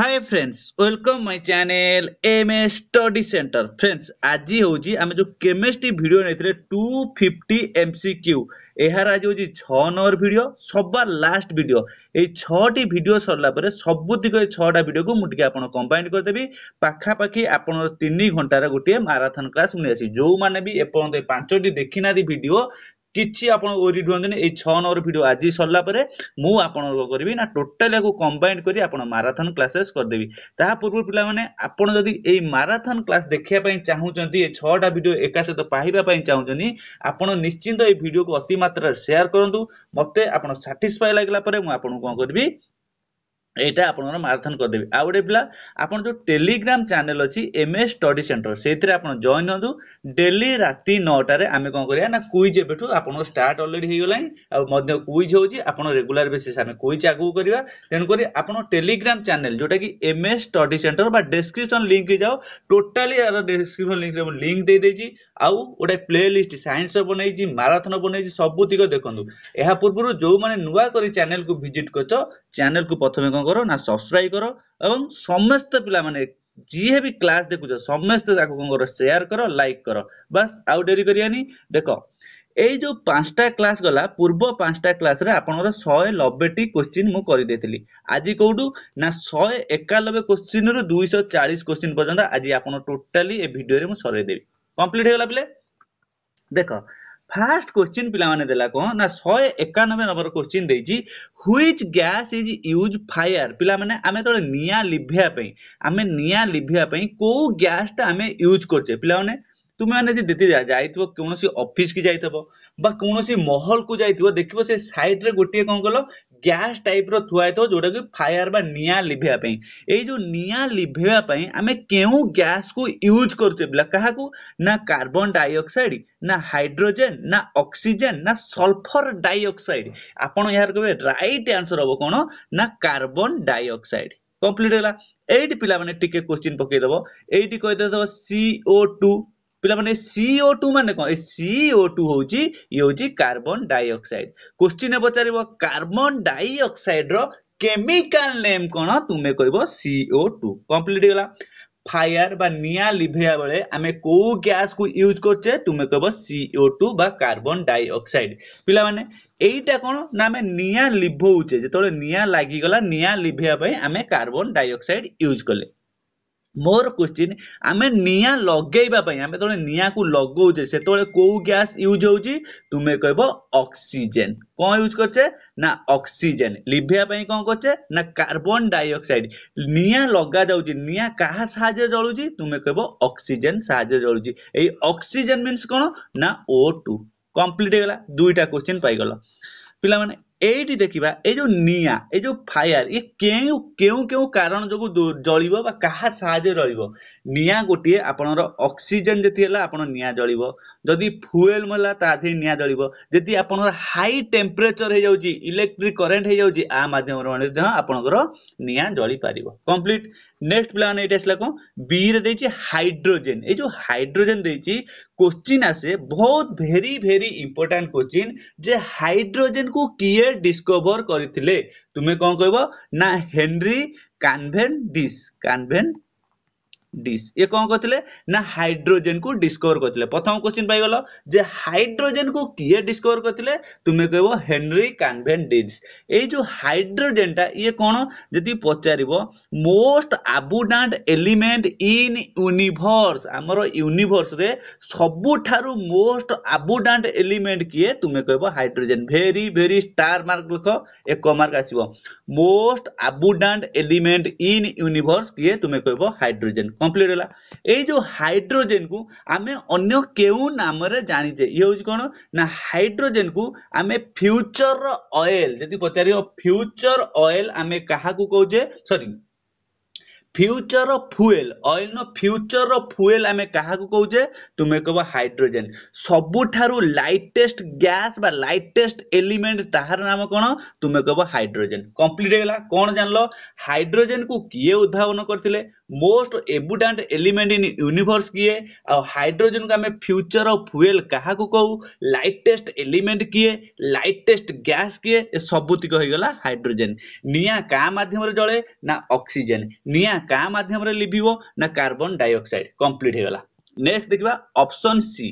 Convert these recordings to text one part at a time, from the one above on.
High friends welcome my channel M A study centre friends ଆଜି ହେଉଛି ଆମେ ଯେଉଁ କେମିଷ୍ଟ୍ରି ଭିଡ଼ିଓ ନେଇଥିଲେ two fifty M C Q ଏହାର ଆଜି ହେଉଛି ଛଅ ନମ୍ବର ଭିଡ଼ିଓ ସବା ଲାଷ୍ଟ ଭିଡ଼ିଓ ଏଇ ଛଅଟି ଭିଡ଼ିଓ ସରିଲା ପରେ ସବୁତିକ ଏଇ ଛଅଟା ଭିଡ଼ିଓକୁ ମୁଁ ଟିକେ ଆପଣ କମ୍ବାଇନ୍ କରିଦେବି ପାଖାପାଖି ଆପଣଙ୍କର ତିନି ଘଣ୍ଟାର ଗୋଟିଏ ମାରାଥନ୍ କ୍ଲାସ୍ ମୁଁ ନେଇ ଆସିବି ଯେଉଁମାନେ ବି ଏପର୍ଯ୍ୟନ୍ତ ପାଞ୍ଚଟି ଦେଖିନାହାନ୍ତି ଭିଡ଼ିଓ କିଛି ଆପଣ ଓରି ରୁହନ୍ତୁନି ଏଇ ଛଅ ନଅର ଭିଡ଼ିଓ ଆଜି ସରିଲା ପରେ ମୁଁ ଆପଣଙ୍କ କରିବି ନା ଟୋଟାଲି ଆକୁ କମ୍ବାଇନ୍ କରି ଆପଣ ମାରାଥନ୍ କ୍ଲାସେସ୍ କରିଦେବି ତାହା ପୂର୍ବରୁ ପିଲାମାନେ ଆପଣ ଯଦି ଏଇ ମାରାଥନ୍ କ୍ଲାସ୍ ଦେଖିବା ପାଇଁ ଚାହୁଁଛନ୍ତି ଏ ଛଅଟା ଭିଡ଼ିଓ ଏକା ସହିତ ପାଇବା ପାଇଁ ଚାହୁଁଛନ୍ତି ଆପଣ ନିଶ୍ଚିନ୍ତ ଏଇ ଭିଡ଼ିଓକୁ ଅତି ମାତ୍ରାରେ ସେୟାର କରନ୍ତୁ ମୋତେ ଆପଣ ସାଟିସ୍ଫାଏ ଲାଗିଲା ପରେ ମୁଁ ଆପଣଙ୍କୁ କ'ଣ କରିବି ଏଇଟା ଆପଣଙ୍କର ମାରାଥନ୍ କରିଦେବି ଆଉ ଗୋଟେ ପିଲା ଆପଣ ଯେଉଁ ଟେଲିଗ୍ରାମ ଚ୍ୟାନେଲ ଅଛି ଏମ୍ ଏସ୍ ଷ୍ଟଡି ସେଣ୍ଟର ସେଇଥିରେ ଆପଣ ଜଏନ୍ ହୁଅନ୍ତୁ ଡେଲି ରାତି ନଅଟାରେ ଆମେ କ'ଣ କରିବା ନା କୁଇଜ୍ ଏବେଠୁ ଆପଣଙ୍କ ଷ୍ଟାର୍ଟ ଅଲରେଡ଼ି ହେଇଗଲାଣି ଆଉ ମଧ୍ୟ କୁଇଜ୍ ହେଉଛି ଆପଣ ରେଗୁଲାର ବେସିସ୍ ଆମେ କୁଇଜ୍ ଆଗକୁ କରିବା ତେଣୁକରି ଆପଣ ଟେଲିଗ୍ରାମ ଚ୍ୟାନେଲ ଯେଉଁଟାକି ଏମ୍ ଏସ୍ ଷ୍ଟଡି ସେଣ୍ଟର ବା ଡେସ୍କ୍ରିପସନ୍ ଲିଙ୍କ୍ ଯାଅ ଟୋଟାଲି ଏହାର ଡେସ୍କ୍ରିପସନ୍ ଲିଙ୍କ୍ ମୁଁ ଲିଙ୍କ୍ ଦେଇଦେଇଛି ଆଉ ଗୋଟେ ପ୍ଲେ ଲିଷ୍ଟ ସାଇନ୍ସର ବନେଇଛି ମାରାଥନ୍ ବନେଇଛି ସବୁତିକ ଦେଖନ୍ତୁ ଏହା ପୂର୍ବରୁ ଯେଉଁମାନେ ନୂଆ କରି ଚ୍ୟାନେଲକୁ ଭିଜିଟ୍ କରିଛ ଚ୍ୟାନେଲକୁ ପ୍ରଥମେ କ'ଣ କ'ଣ କର ନା ସବସ୍କ୍ରାଇବ୍ କର ଏବଂ ସମସ୍ତ ପିଲାମାନେ ଯିଏ ବି କ୍ଲାସ୍ ଦେଖୁଛ ସମସ୍ତେ ତାକୁ କ'ଣ କର ସେୟାର କର ଲାଇକ୍ କର ବାସ୍ ଆଉ ଡେରି କରିବାନି ଦେଖ ଏଇ ଯେଉଁ ପାଞ୍ଚଟା କ୍ଲାସ୍ ଗଲା ପୂର୍ବ ପାଞ୍ଚଟା କ୍ଲାସ୍ରେ ଆପଣଙ୍କର ଶହେ ନବେଟି କୋଶ୍ଚିନ୍ ମୁଁ କରିଦେଇଥିଲି ଆଜି କେଉଁଠୁ ନା ଶହେ ଏକାନବେ କୋଶ୍ଚିନ୍ରୁ ଦୁଇଶହ ଚାଳିଶ କୋଶ୍ଚିନ୍ ପର୍ଯ୍ୟନ୍ତ ଆଜି ଆପଣ ଟୋଟାଲି ଏ ଭିଡ଼ିଓରେ ମୁଁ ସରେଇଦେବି କମ୍ପ୍ଲିଟ୍ ହେଇଗଲା ପିଲେ ଦେଖ ଫାଷ୍ଟ କ୍ୱେଶ୍ଚିନ୍ ପିଲାମାନେ ଦେଲା କ'ଣ ନା ଶହେ ଏକାନବେ ନମ୍ବର କ୍ୱେଶ୍ଚିନ୍ ଦେଇଛି which gas is use fire ପିଲାମାନେ ଆମେ ଯେତେବେଳେ ନିଆଁ ଲିଭାଇବା ପାଇଁ ଆମେ ନିଆଁ ଲିଭାଇବା ପାଇଁ କେଉଁ ଗ୍ୟାସ୍ଟା ଆମେ ୟୁଜ୍ କରୁଛେ ପିଲାମାନେ ତୁମେମାନେ ଯଦି ଦିଦି ଯାଇଥିବ କୌଣସି ଅଫିସକି ଯାଇଥିବ ବା କୌଣସି ମହଲକୁ ଯାଇଥିବ ଦେଖିବ ସେ ସାଇଡ଼ରେ ଗୋଟିଏ କ'ଣ କଲ ଗ୍ୟାସ୍ ଟାଇପ୍ର ଥୁଆ ହେଇଥିବ ଯେଉଁଟାକି ଫାୟାର ବା ନିଆଁ ଲିଭେଇବା ପାଇଁ ଏଇ ଯେଉଁ ନିଆଁ ଲିଭେଇବା ପାଇଁ ଆମେ କେଉଁ ଗ୍ୟାସ୍କୁ ୟୁଜ୍ କରୁଛେ ପିଲା କାହାକୁ ନା କାର୍ବନ ଡାଇଅକ୍ସାଇଡ୍ ନା ହାଇଡ୍ରୋଜେନ୍ ନା ଅକ୍ସିଜେନ୍ ନା ସଲଫର ଡାଇଅକ୍ସାଇଡ୍ ଆପଣ ଏହାର କହିବେ ରାଇଟ୍ ଆନ୍ସର ହେବ କ'ଣ ନା କାର୍ବନ ଡାଇଅକ୍ସାଇଡ୍ କମ୍ପ୍ଲିଟ୍ ହେଲା ଏଇଠି ପିଲାମାନେ ଟିକେ କୋଶ୍ଚିନ୍ ପକେଇଦେବ ଏଇଠି କହିଦେଇଥିବ ସିଓ ଟୁ ପିଲାମାନେ ସିଓ ଟୁ ମାନେ କ'ଣ ଏ ସିଓ ଟୁ ହେଉଛି ଇଏ ହେଉଛି କାର୍ବନ୍ ଡାଇଅକ୍ସାଇଡ୍ କୋଶ୍ଚିନ୍ ପଚାରିବ କାର୍ବନ୍ ଡାଇଅକ୍ସାଇଡ୍ର କେମିକାଲ ନେମ୍ କ'ଣ ତୁମେ କହିବ ସିଓ ଟୁ କମ୍ପ୍ଲିଟ୍ ହେଇଗଲା ଫାୟାର ବା ନିଆଁ ଲିଭେଇବା ବେଳେ ଆମେ କେଉଁ ଗ୍ୟାସକୁ ୟୁଜ୍ କରୁଛେ ତୁମେ କହିବ ସିଓ ଟୁ ବା କାର୍ବନ୍ ଡାଇଅକ୍ସାଇଡ୍ ପିଲାମାନେ ଏଇଟା କ'ଣ ନା ଆମେ ନିଆଁ ଲିଭଉଛେ ଯେତେବେଳେ ନିଆଁ ଲାଗିଗଲା ନିଆଁ ଲିଭେଇବା ପାଇଁ ଆମେ କାର୍ବନ୍ ଡାଇଅକ୍ସାଇଡ୍ ୟୁଜ୍ କଲେ ମୋର କ୍ୱେଶ୍ଚିନ୍ ଆମେ ନିଆଁ ଲଗେଇବା ପାଇଁ ଆମେ ଯେତେବେଳେ ନିଆଁକୁ ଲଗାଉଛେ ସେତେବେଳେ କେଉଁ ଗ୍ୟାସ୍ ୟୁଜ୍ ହେଉଛି ତୁମେ କହିବ ଅକ୍ସିଜେନ୍ କ'ଣ ୟୁଜ୍ କରୁଛେ ନା ଅକ୍ସିଜେନ୍ ଲିଭିବା ପାଇଁ କ'ଣ କରୁଛେ ନା କାର୍ବନ୍ ଡାଇଅକ୍ସାଇଡ୍ ନିଆଁ ଲଗାଯାଉଛି ନିଆଁ କାହା ସାହାଯ୍ୟରେ ଜଳୁଛି ତୁମେ କହିବ ଅକ୍ସିଜେନ୍ ସାହାଯ୍ୟରେ ଜଳୁଛି ଏଇ ଅକ୍ସିଜେନ୍ ମିନ୍ସ କ'ଣ ନା ଓ ଟୁ କମ୍ପ୍ଲିଟ୍ ହେଇଗଲା ଦୁଇଟା କ୍ୱେଶ୍ଚିନ୍ ପାଇଗଲ ପିଲାମାନେ ଏଇଠି ଦେଖିବା ଏଇ ଯୋଉ ନିଆଁ ଏଇ ଯୋଉ ଫାୟାର ଇଏ କେଉଁ କେଉଁ କେଉଁ କାରଣ ଯୋଗୁଁ ଜଳିବ ବା କାହା ସାହାଯ୍ୟରେ ରହିବ ନିଆଁ ଗୋଟିଏ ଆପଣଙ୍କର ଅକ୍ସିଜେନ୍ ଯଦି ହେଲା ଆପଣ ନିଆଁ ଜଳିବ ଯଦି ଫୁଏଲ୍ ହେଲା ତା ଦେହରେ ନିଆଁ ଜଳିବ ଯଦି ଆପଣଙ୍କର ହାଇ ଟେମ୍ପରେଚର ହେଇଯାଉଛି ଇଲେକ୍ଟ୍ରିକ୍ କରେଣ୍ଟ ହେଇଯାଉଛି ଆ ମାଧ୍ୟମରେ ମଧ୍ୟ ଆପଣଙ୍କର ନିଆଁ ଜଳିପାରିବ କମ୍ପ୍ଲିଟ୍ ନେକ୍ସଟ ପ୍ଲାନ୍ ଏଇଟା ଆସିଲା କ'ଣ ବିରେ ଦେଇଛି ହାଇଡ୍ରୋଜେନ୍ ଏଇ ଯୋଉ ହାଇଡ୍ରୋଜେନ୍ ଦେଇଛି କୋଶ୍ଚିନ୍ ଆସେ ବହୁତ ଭେରି ଭେରି ଇମ୍ପୋର୍ଟାଣ୍ଟ କୋଶ୍ଚିନ୍ ଯେ ହାଇଡ୍ରୋଜେନ୍କୁ କିଏ ଡିସ୍କଭର କରିଥିଲେ ତୁମେ କ'ଣ କହିବ ନା Henry Cavendish Cavendish ইয়ে কম করলে না হাইড্রোজেন কু ডিসকভর করলে প্রথম কোশ্চিন পাইগল যে হাইড্রোজেন কু কিয়ে ডিসকভর করলে তুমি কেব হেনরি কানভেন ডিস এই যে হাইড্রোজেনটা ইয়ে কোণ যদি পচারিব most abundant element in universe আমার ইউনিভর্সরে সবুঠার মোস্ট আবুডান্ট এলিমেন্ট কিয়ে তুমি কেব hydrogen very very star mark লখ এক মার্ক আসব most abundant element in universe কিয়ে তুমি কেব হাইড্রোজেন କମ୍ପ୍ଲିଟ୍ ହେଲା ଏଇ ଯେଉଁ ହାଇଡ୍ରୋଜେନକୁ ଆମେ ଅନ୍ୟ କେଉଁ ନାମରେ ଜାଣିଛେ ଇଏ ହେଉଛି କ'ଣ ନା ହାଇଡ୍ରୋଜେନକୁ ଆମେ ଫ୍ୟୁଚର ଅଏଲ୍ ଯଦି ପଚାରିବ ଫ୍ୟୁଚର ଅଏଲ୍ ଆମେ କାହାକୁ କହୁଛେ ସରି ଫ୍ୟୁଚର ଫୁଏଲ୍ ଅଏଲ୍ର ଫ୍ୟୁଚର ଫୁଏଲ୍ ଆମେ କାହାକୁ କହୁଛେ ତୁମେ କହିବ ହାଇଡ୍ରୋଜେନ୍ ସବୁଠାରୁ ଲାଇଟେଷ୍ଟ ଗ୍ୟାସ୍ ବା ଲାଇଟେଷ୍ଟ ଏଲିମେଣ୍ଟ ତାହାର ନାମ କ'ଣ ତୁମେ କହିବ ହାଇଡ୍ରୋଜେନ୍ କମ୍ପ୍ଲିଟ୍ ହେଇଗଲା କ'ଣ ଜାଣିଲ ହାଇଡ୍ରୋଜେନ୍କୁ କିଏ ଉଦ୍ଭାବନ କରିଥିଲେ most abundant element in universe କିଏ ଆଉ ହାଇଡ୍ରୋଜେନକୁ ଆମେ ଫ୍ୟୁଚର ଅଫ୍ ଫୁଏଲ୍ କାହାକୁ କହୁ ଲାଇଟେଷ୍ଟ ଏଲିମେଣ୍ଟ କିଏ ଲାଇଟେଷ୍ଟ ଗ୍ୟାସ୍ କିଏ ଏ ସବୁତିକ ହେଇଗଲା ହାଇଡ୍ରୋଜେନ୍ ନିଆଁ କାହା ମାଧ୍ୟମରେ ଜଳେ ନା ଅକ୍ସିଜେନ୍ ନିଆଁ କାହା ମାଧ୍ୟମରେ ଲିଭିବ ନା କାର୍ବନ ଡାଇଅକ୍ସାଇଡ୍ କମ୍ପ୍ଲିଟ୍ ହେଇଗଲା ନେକ୍ସଟ ଦେଖିବା ଅପସନ୍ ସି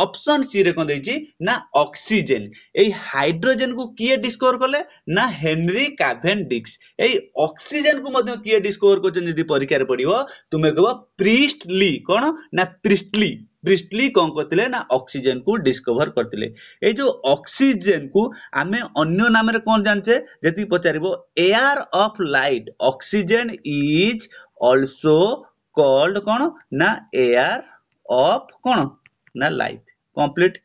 ଅପସନ୍ ସିରେ କ'ଣ ଦେଇଛି ନା ଅକ୍ସିଜେନ୍ ଏଇ ହାଇଡ୍ରୋଜେନ୍କୁ କିଏ ଡିସ୍କଭର କଲେ ନା ହେନରି କାଭେନ୍ଡିକ୍ସ ଏଇ ଅକ୍ସିଜେନ୍କୁ ମଧ୍ୟ କିଏ ଡିସ୍କଭର କରିଛନ୍ତି ଯଦି ପରୀକ୍ଷାରେ ପଡ଼ିବ ତୁମେ କହିବ ପ୍ରିଷ୍ଟଲି କ'ଣ ନା ପ୍ରିଷ୍ଟଲି ପ୍ରିଷ୍ଟଲି କ'ଣ କରିଥିଲେ ନା ଅକ୍ସିଜେନ୍କୁ ଡିସ୍କଭର କରିଥିଲେ ଏଇ ଯେଉଁ ଅକ୍ସିଜେନ୍କୁ ଆମେ ଅନ୍ୟ ନାମରେ କ'ଣ ଜାଣିଛେ ଯେତିକି ପଚାରିବ air of light oxygen is also called କ'ଣ ନା ଏୟାର ଅଫ୍ କ'ଣ ना life complete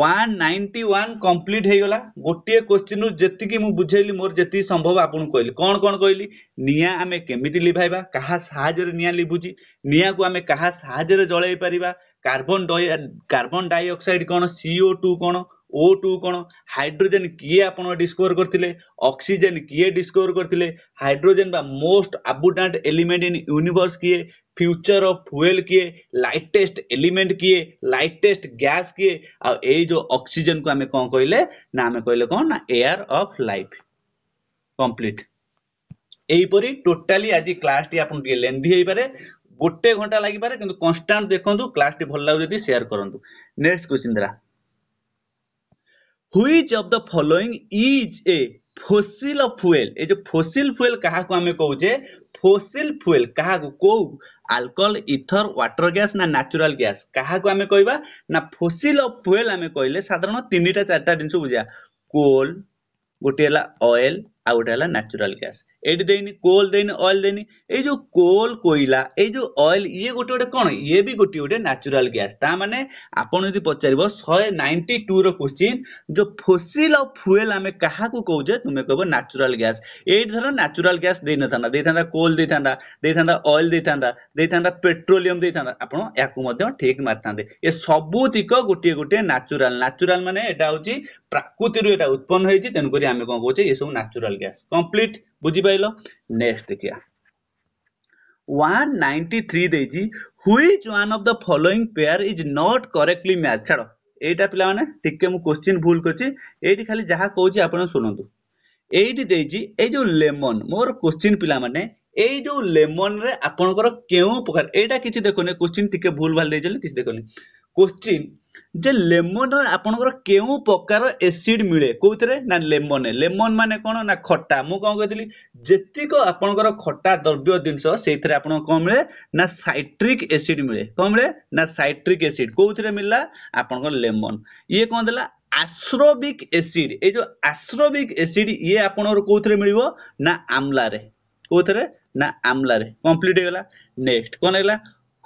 one ninety one complete ହେଇଗଲା ଗୋଟିଏ କୋଶ୍ଚିନ୍ରୁ ଯେତିକି ମୁଁ ବୁଝେଇଲି ମୋର ଯେତିକି ସମ୍ଭବ ଆପଣଙ୍କୁ କହିଲି କ'ଣ କ'ଣ କହିଲି ନିଆଁ ଆମେ କେମିତି ଲିଭାଇବା କାହା ସାହାଯ୍ୟରେ ନିଆଁ ଲିଭୁଛି ନିଆଁକୁ ଆମେ କାହା ସାହାଯ୍ୟରେ ଜଳାଇ ପାରିବା କାର୍ବନ ଡାଇ କାର୍ବନ ଡାଇଅକ୍ସାଇଡ୍ କ'ଣ ସିଓ ଟୁ କ'ଣ ଓ ଟୁ କ'ଣ ହାଇଡ୍ରୋଜେନ୍ କିଏ ଆପଣ ଡିସ୍କଭର୍ କରିଥିଲେ ଅକ୍ସିଜେନ୍ କିଏ ଡିସ୍କଭର୍ କରିଥିଲେ ହାଇଡ୍ରୋଜେନ୍ ବା most abundant element in universe କିଏ ଫ୍ୟୁଚର୍ ଅଫ୍ ଫୁଏଲ୍ କିଏ ଲାଇଟେଷ୍ଟ ଏଲିମେଣ୍ଟ କିଏ ଲାଇଟେଷ୍ଟ ଗ୍ୟାସ୍ କିଏ ଆଉ ଏଇ ଯେଉଁ ଅକ୍ସିଜେନ୍କୁ ଆମେ କ'ଣ କହିଲେ ନା ଆମେ କହିଲେ କ'ଣ ନା ଏୟାର ଅଫ୍ ଲାଇଫ୍ କମ୍ପ୍ଲିଟ୍ ଏହିପରି ଟୋଟାଲି ଆଜି କ୍ଲାସ୍ଟି ଆପଣ ଟିକେ ଲେନ୍ଦି ହେଇପାରେ ଗୋଟେ ଘଣ୍ଟା ଲାଗିପାରେ କିନ୍ତୁ କନଷ୍ଟାଣ୍ଟ ଦେଖନ୍ତୁ କ୍ଲାସ୍ଟି ଭଲ ଲାଗୁଛି ଯଦି ସେୟାର କରନ୍ତୁ ନେକ୍ସଟ କ୍ୱେଶ୍ଚିନ୍ ଦେଲା which of the following is a fossil of fuel ଏ ଯେଉଁ ଫୋସିଲ୍ ଫୁଏଲ୍ କାହାକୁ ଆମେ କହୁଛେ ଫୋସିଲ୍ ଫୁଏଲ୍ କାହାକୁ କେଉଁ ଆଲକୋହଲ ଇଥର ୱାଟର ଗ୍ୟାସ୍ ନା ନ୍ୟାଚୁରାଲ ଗ୍ୟାସ୍ କାହାକୁ ଆମେ କହିବା ନା ଫୋସିଲ୍ ଅଫ୍ ଫୁଏଲ୍ ଆମେ କହିଲେ ସାଧାରଣ ତିନିଟା ଚାରିଟା ଜିନିଷ ବୁଝିବା କୋଲ୍ ଗୋଟିଏ ହେଲା ଅଏଲ୍ ଆଉ ଗୋଟେ ହେଲା ନ୍ୟାଚୁରାଲ ଗ୍ୟାସ୍ ଏଇଠି ଦେଇନି କୋଲ୍ ଦେଇନି ଅଏଲ୍ ଦେଇନି ଏଇ ଯେଉଁ କୋଲ୍ କୋଇଲା ଏଇ ଯେଉଁ ଅଏଲ୍ ଇଏ ଗୋଟେ ଗୋଟେ କ'ଣ ଇଏ ବି ଗୋଟିଏ ଗୋଟେ ନ୍ୟାଚୁରାଲ୍ ଗ୍ୟାସ୍ ତା ମାନେ ଆପଣ ଯଦି ପଚାରିବ ଶହେ ନାଇଣ୍ଟି ଟୁର କୋଶ୍ଚିନ୍ ଯେଉଁ ଫୋସିଲ୍ ଆଉ ଫୁଏଲ୍ ଆମେ କାହାକୁ କହୁଛେ ତୁମେ କହିବ ନ୍ୟାଚୁରାଲ୍ ଗ୍ୟାସ୍ ଏଇଠି ଧର ନ୍ୟାଚୁରାଲ୍ ଗ୍ୟାସ୍ ଦେଇନଥାନ୍ତା ଦେଇଥାନ୍ତା କୋଲ୍ ଦେଇଥାନ୍ତା ଦେଇଥାନ୍ତା ଅଏଲ୍ ଦେଇଥାନ୍ତା ଦେଇଥାନ୍ତା ପେଟ୍ରୋଲିୟମ୍ ଦେଇଥାନ୍ତା ଆପଣ ଏହାକୁ ମଧ୍ୟ ଠିକ୍ ମାରିଥାନ୍ତେ ଏ ସବୁତିକ ଗୋଟିଏ ଗୋଟିଏ ନ୍ୟାଚୁରାଲ୍ ନ୍ୟାଚୁରାଲ୍ ମାନେ ଏଇଟା ହେଉଛି ପ୍ରାକୃତିରୁ ଏଇଟା ଉତ୍ପନ୍ନ ହେଇଛି ତେଣୁକରି ଆମେ କ'ଣ କହୁଛେ ଏସବୁ ନ୍ୟାଚୁରାଲ୍ ଗ୍ୟାସ୍ କମ୍ପ୍ଲିଟ୍ ବୁଝିପାରିଲ ନେକ୍ସଟ ଦେଖିବା ୱାନ୍ ନାଇଣ୍ଟି ଥ୍ରୀ ଦେଇଛି which one of the following pair is not correctly match ଛାଡ଼ ଏଇଟା ପିଲାମାନେ ଟିକେ ମୁଁ କୋଶ୍ଚିନ୍ ଭୁଲ କରିଛି ଏଇଠି ଖାଲି ଯାହା କହୁଛି ଆପଣ ଶୁଣନ୍ତୁ ଏଇଠି ଦେଇଛି ଏଇ ଯେଉଁ ଲେମନ୍ ମୋର କୋଶ୍ଚିନ୍ ପିଲାମାନେ ଏଇ ଯେଉଁ ଲେମନ୍ରେ ଆପଣଙ୍କର କେଉଁ ପ୍ରକାର ଏଇଟା କିଛି ଦେଖୁନି କୋଶ୍ଚିନ୍ ଟିକେ ଭୁଲ ଭାଲ ଦେଇଛନ୍ତି କିଛି ଦେଖୁନି କୋଶ୍ଚିନ୍ ଯେ ଲେମନରେ ଆପଣଙ୍କର କେଉଁ ପ୍ରକାର ଏସିଡ୍ ମିଳେ କୋଉଥିରେ ନା ଲେମନରେ ଲେମନ ମାନେ କ'ଣ ନା ଖଟା ମୁଁ କ'ଣ କହିଥିଲି ଯେତିକ ଆପଣଙ୍କର ଖଟା ଦ୍ରବ୍ୟ ଜିନିଷ ସେଇଥିରେ ଆପଣଙ୍କୁ କ'ଣ ମିଳେ ନା ସାଇଟ୍ରିକ୍ ଏସିଡ୍ ମିଳେ କ'ଣ ମିଳେ ନା ସାଇଟ୍ରିକ୍ ଏସିଡ୍ କୋଉଥିରେ ମିଳିଲା ଆପଣଙ୍କର ଲେମନ ଇଏ କ'ଣ ଦେଲା ଆଶ୍ରୋବିକ୍ ଏସିଡ୍ ଏଇ ଯେଉଁ ଆଶ୍ରୋବିକ୍ ଏସିଡ୍ ଇଏ ଆପଣଙ୍କର କୋଉଥିରେ ମିଳିବ ନା ଆମ୍ଲାରେ କୋଉଥିରେ ନା ଆମ୍ଲାରେ କମ୍ପ୍ଲିଟ୍ ହେଇଗଲା ନେକ୍ସଟ କ'ଣ ହେଇଗଲା